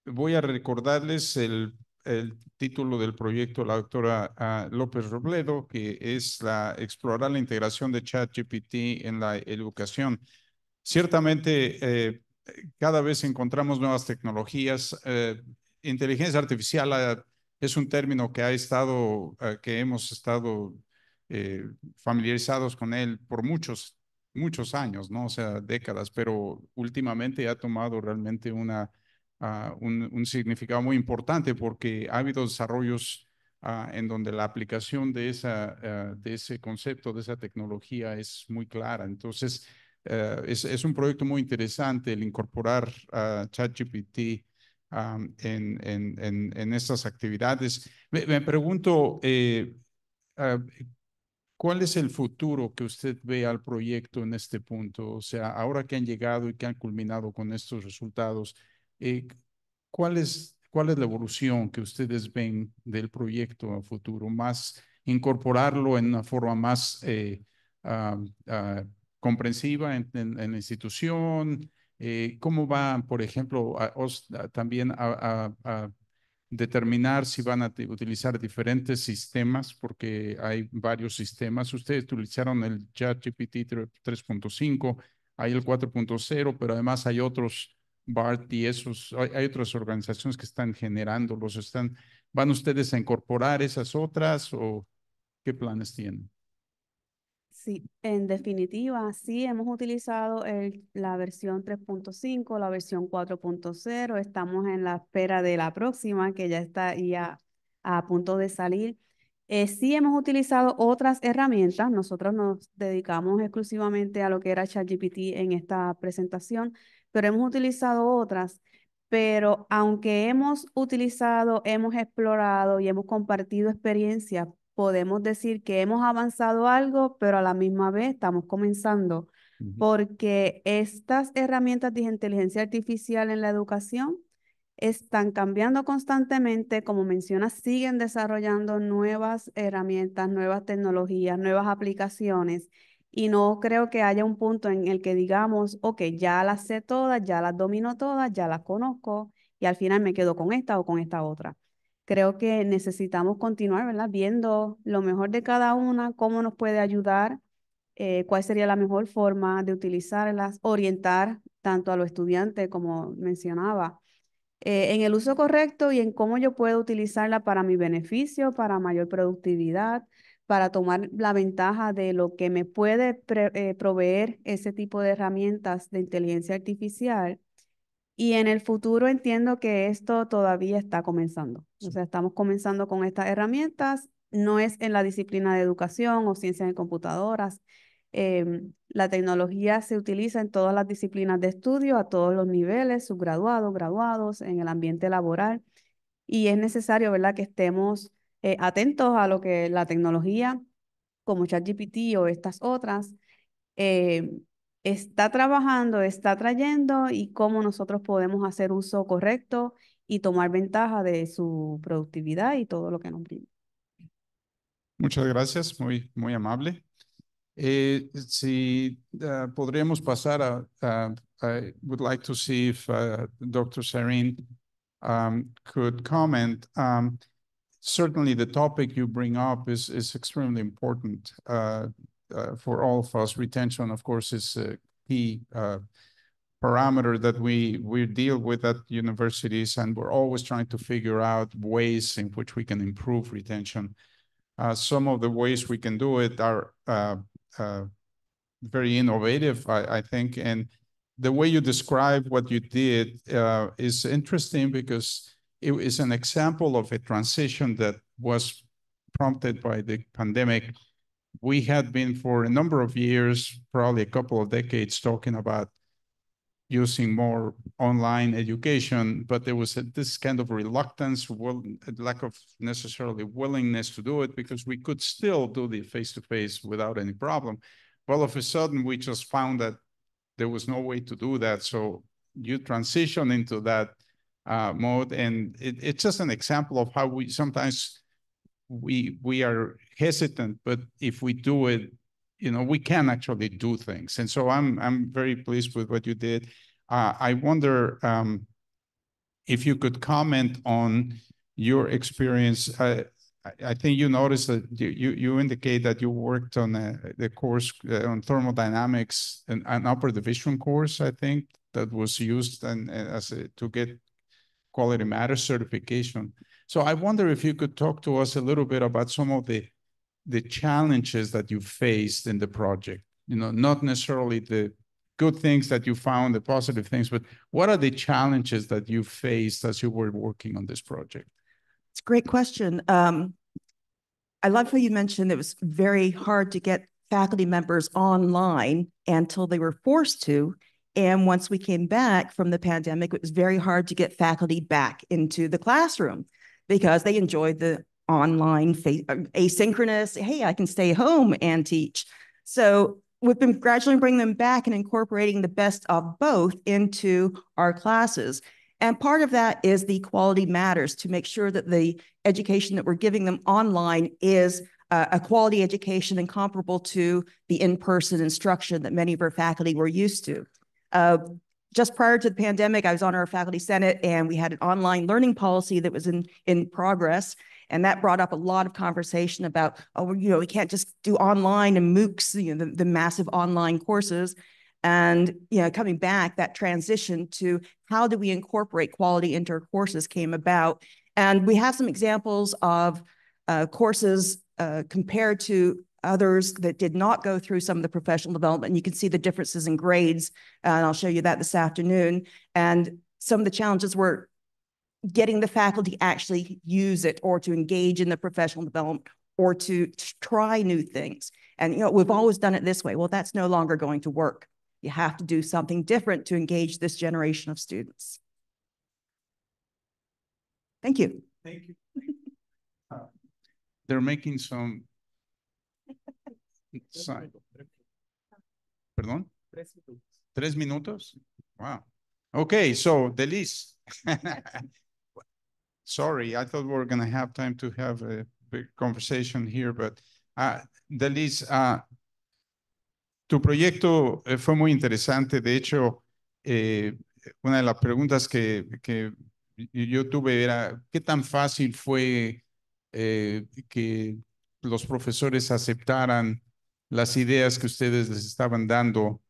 voy a recordarles el el título del proyecto la doctora ah, López Robledo, que es la explorar la integración de ChatGPT en la educación. Ciertamente, eh, cada vez encontramos nuevas tecnologías. Eh, inteligencia artificial ah, es un término que ha estado, ah, que hemos estado eh, familiarizados con él por muchos, muchos años, ¿no? O sea, décadas, pero últimamente ha tomado realmente una Ah, un, significado muy importante porque ha habido desarrollos ah, en donde la aplicación de, esa, ah, de ese concepto, de esa tecnología es muy clara. Entonces, es, un proyecto muy interesante el incorporar ChatGPT en, en, estas actividades. Me, pregunto, eh, ¿Cuál es el futuro que usted ve al proyecto en este punto? O sea, ahora que han llegado y que han culminado con estos resultados, eh, ¿cuál, es, ¿Cuál es la evolución que ustedes ven del proyecto a futuro? ¿Más incorporarlo en una forma más eh, ah, ah, comprensiva en, la institución? Eh, ¿Cómo van, por ejemplo, también a, determinar si van a utilizar diferentes sistemas, porque hay varios sistemas. Ustedes utilizaron el ChatGPT 3.5, hay el 4.0, pero además hay otros BART y esos, hay, otras organizaciones que están generándolos, están, ¿van ustedes a incorporar esas otras o qué planes tienen? Sí, en definitiva, sí hemos utilizado el, la versión 3.5, la versión 4.0, estamos en la espera de la próxima que ya está ya a punto de salir. Eh, sí hemos utilizado otras herramientas, nosotros nos dedicamos exclusivamente a lo que era ChatGPT en esta presentación, pero hemos utilizado otras. Pero aunque hemos utilizado, hemos explorado y hemos compartido experiencias, podemos decir que hemos avanzado algo, pero a la misma vez estamos comenzando, porque estas herramientas de inteligencia artificial en la educación están cambiando constantemente, como mencionas, siguen desarrollando nuevas herramientas, nuevas tecnologías, nuevas aplicaciones y no creo que haya un punto en el que digamos, ok, ya las sé todas, ya las domino todas, ya las conozco y al final me quedo con esta o con esta otra. Creo que necesitamos continuar, ¿verdad? Viendo lo mejor de cada una, cómo nos puede ayudar, eh, cuál sería la mejor forma de utilizarlas, orientar tanto a los estudiantes como mencionaba, eh, en el uso correcto y en cómo yo puedo utilizarla para mi beneficio, para mayor productividad, para tomar la ventaja de lo que me puede eh, proveer ese tipo de herramientas de inteligencia artificial. Y en el futuro entiendo que esto todavía está comenzando. O sea, estamos comenzando con estas herramientas. No es en la disciplina de educación o ciencias de computadoras. Em, la tecnología se utiliza en todas las disciplinas de estudio, a todos los niveles, subgraduados, graduados, en el ambiente laboral. Y es necesario, ¿verdad?, que estemos eh, atentos a lo que la tecnología, como ChatGPT o estas otras, eh, está trabajando, está trayendo y cómo nosotros podemos hacer uso correcto y tomar ventaja de su productividad y todo lo que nos brinda. Muchas gracias, muy, muy amable. Eh, si ah, podríamos pasar a, I would like to see if ah, Dr. Serin um, could comment. Um, certainly the topic you bring up is, is extremely important uh, uh, for all of us. Retention, of course, is a key uh, parameter that we, we deal with at universities, and we're always trying to figure out ways in which we can improve retention. Uh, some of the ways we can do it are uh, uh, very innovative, I, I think, and the way you describe what you did is interesting because it is an example of a transition that was prompted by the pandemic. We had been for a number of years, probably a couple of decades, talking about using more online education, but there was a, this kind of reluctance, will, lack of necessarily willingness to do it because we could still do the face-to-face -face without any problem. Well, of a sudden, we just found that there was no way to do that. So you transition into that uh, mode. And it, it's just an example of how we sometimes we we are hesitant, but if we do it, you know, we can actually do things. And so I'm I'm very pleased with what you did. Uh, I wonder um, if you could comment on your experience. Uh, I think you noticed that you, you indicate that you worked on a, the course uh, on thermodynamics, an, an upper division course, I think, that was used and as a, to get Quality Matters certification. So I wonder if you could talk to us a little bit about some of the the challenges that you faced in the project. You know, not necessarily the good things that you found, the positive things, but what are the challenges that you faced as you were working on this project? It's a great question. Um, I love how you mentioned it was very hard to get faculty members online until they were forced to. And once we came back from the pandemic, it was very hard to get faculty back into the classroom because they enjoyed the online uh, asynchronous, hey, I can stay home and teach. So we've been gradually bringing them back and incorporating the best of both into our classes. And part of that is the quality matters to make sure that the education that we're giving them online is uh, a quality education and comparable to the in-person instruction that many of our faculty were used to. Uh, just prior to the pandemic, I was on our faculty senate and we had an online learning policy that was in, in progress. And that brought up a lot of conversation about, oh, you know, we can't just do online and MOOCs, you know, the, the massive online courses. And, you know, coming back, that transition to how do we incorporate quality into our courses came about. And we have some examples of uh, courses uh, compared to others that did not go through some of the professional development. And you can see the differences in grades, uh, and I'll show you that this afternoon. And some of the challenges were getting the faculty actually use it or to engage in the professional development or to try new things. And you know, we've always done it this way. Well, that's no longer going to work. You have to do something different to engage this generation of students. Thank you. Thank you. [laughs] uh, they're making some Perdón? Tres minutos. minutos? Wow. Okay, so Delis. [laughs] Sorry, I thought we were going to have time to have a big conversation here, but uh, tu proyecto eh, fue muy interesante. De hecho, eh, una de las preguntas que, que, yo tuve era, ¿qué tan fácil fue eh, que los profesores aceptaran las ideas que ustedes les estaban dando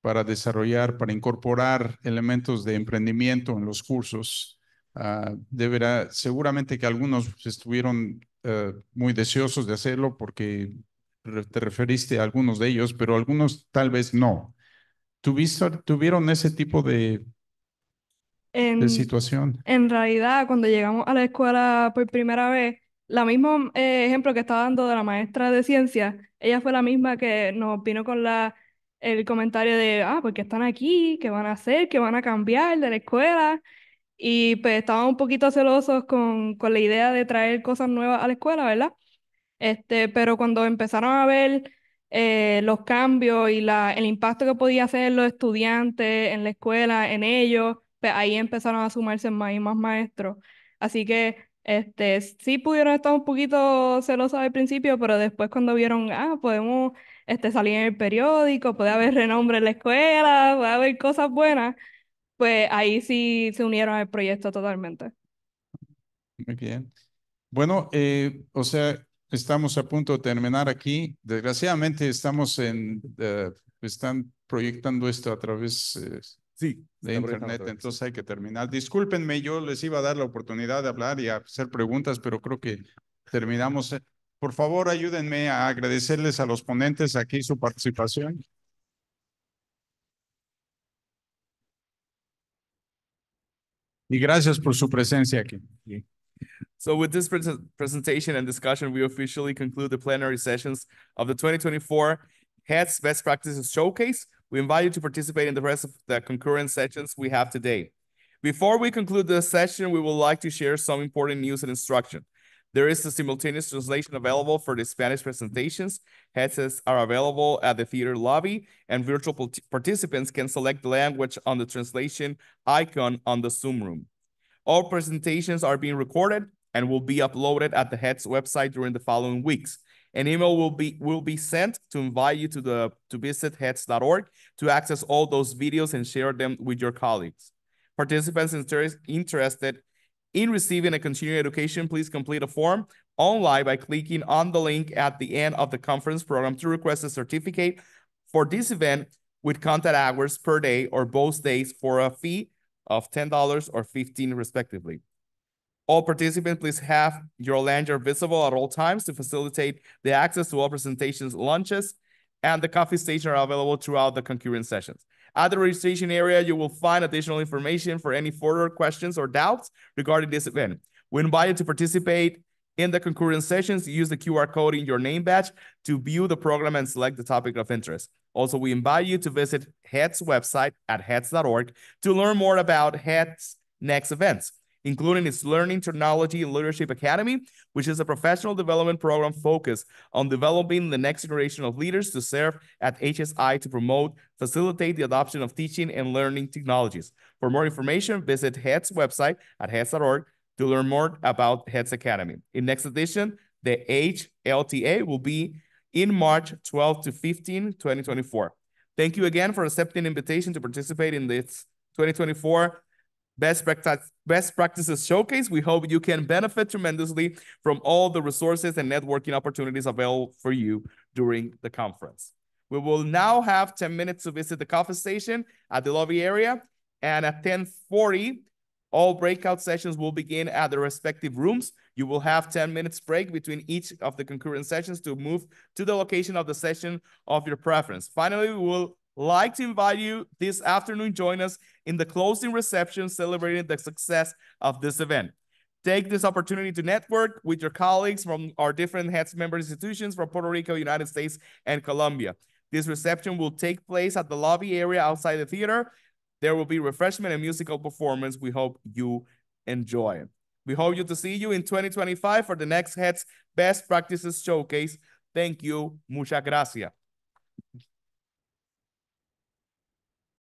para desarrollar, para incorporar elementos de emprendimiento en los cursos. Ah, deberá, seguramente que algunos estuvieron eh, muy deseosos de hacerlo porque te referiste a algunos de ellos, pero algunos tal vez no. ¿Tuvieron ese tipo de, situación? En realidad, cuando llegamos a la escuela por primera vez, la mismo eh, ejemplo que estaba dando de la maestra de ciencias, ella fue la misma que nos vino con la, el comentario de, ah, porque están aquí, qué van a hacer, qué van a cambiar de la escuela. Y pues estaban un poquito celosos con, con la idea de traer cosas nuevas a la escuela, ¿verdad? Este, pero cuando empezaron a ver eh, los cambios y la, el impacto que podía hacer los estudiantes en la escuela, en ellos, pues ahí empezaron a sumarse más y más maestros. Así que este, sí pudieron estar un poquito celosos al principio, pero después cuando vieron, ah, podemos este, salir en el periódico, puede haber renombre en la escuela, puede haber cosas buenas, pues ahí sí se unieron al proyecto totalmente. Muy bien. Bueno, eh, o sea, estamos a punto de terminar aquí. Desgraciadamente estamos en, eh, están proyectando esto a través... Eh, Sí. De internet, entonces hay que terminar. Discúlpenme, yo les iba a dar la oportunidad de hablar y hacer preguntas, pero creo que terminamos. Eh, por favor, ayúdenme a agradecerles a los ponentes aquí su participación. Y gracias por su presencia aquí. So with this presentation and discussion, we officially conclude the plenary sessions of the 2024 HEADS Best Practices Showcase, We invite you to participate in the rest of the concurrent sessions we have today. Before we conclude the session, we would like to share some important news and instruction. There is a simultaneous translation available for the Spanish presentations. Headsets are available at the theater lobby, and virtual participants can select the language on the translation icon on the Zoom room. All presentations are being recorded and will be uploaded at the HEADS website during the following weeks. An email will be will be sent to invite you to the to visit heads.org to access all those videos and share them with your colleagues. Participants interest, interested in receiving a continuing education, please complete a form online by clicking on the link at the end of the conference program to request a certificate for this event with contact hours per day or both days for a fee of $10 or 15 respectively. All participants, please have your lanyard visible at all times to facilitate the access to all presentations, lunches, and the coffee station are available throughout the concurrent sessions. At the registration area, you will find additional information for any further questions or doubts regarding this event. We invite you to participate in the concurrent sessions. Use the QR code in your name badge to view the program and select the topic of interest. Also, we invite you to visit HEAD's website at heads.org to learn more about HEAD's next events including its Learning Technology and Leadership Academy, which is a professional development program focused on developing the next generation of leaders to serve at HSI to promote, facilitate the adoption of teaching and learning technologies. For more information, visit HEAD's website at HEADS.org to learn more about HEADS Academy. In next edition, the HLTA will be in March 12 to 15, 2024. Thank you again for accepting invitation to participate in this 2024 best practice best practices showcase. We hope you can benefit tremendously from all the resources and networking opportunities available for you during the conference. We will now have 10 minutes to visit the coffee station at the lobby area. And at 1040, all breakout sessions will begin at the respective rooms. You will have 10 minutes break between each of the concurrent sessions to move to the location of the session of your preference. Finally, we will like to invite you this afternoon join us in the closing reception celebrating the success of this event. Take this opportunity to network with your colleagues from our different heads member institutions from Puerto Rico, United States, and Colombia. This reception will take place at the lobby area outside the theater. There will be refreshment and musical performance. We hope you enjoy. We hope you to see you in 2025 for the next Heads Best Practices Showcase. Thank you. Muchas gracias.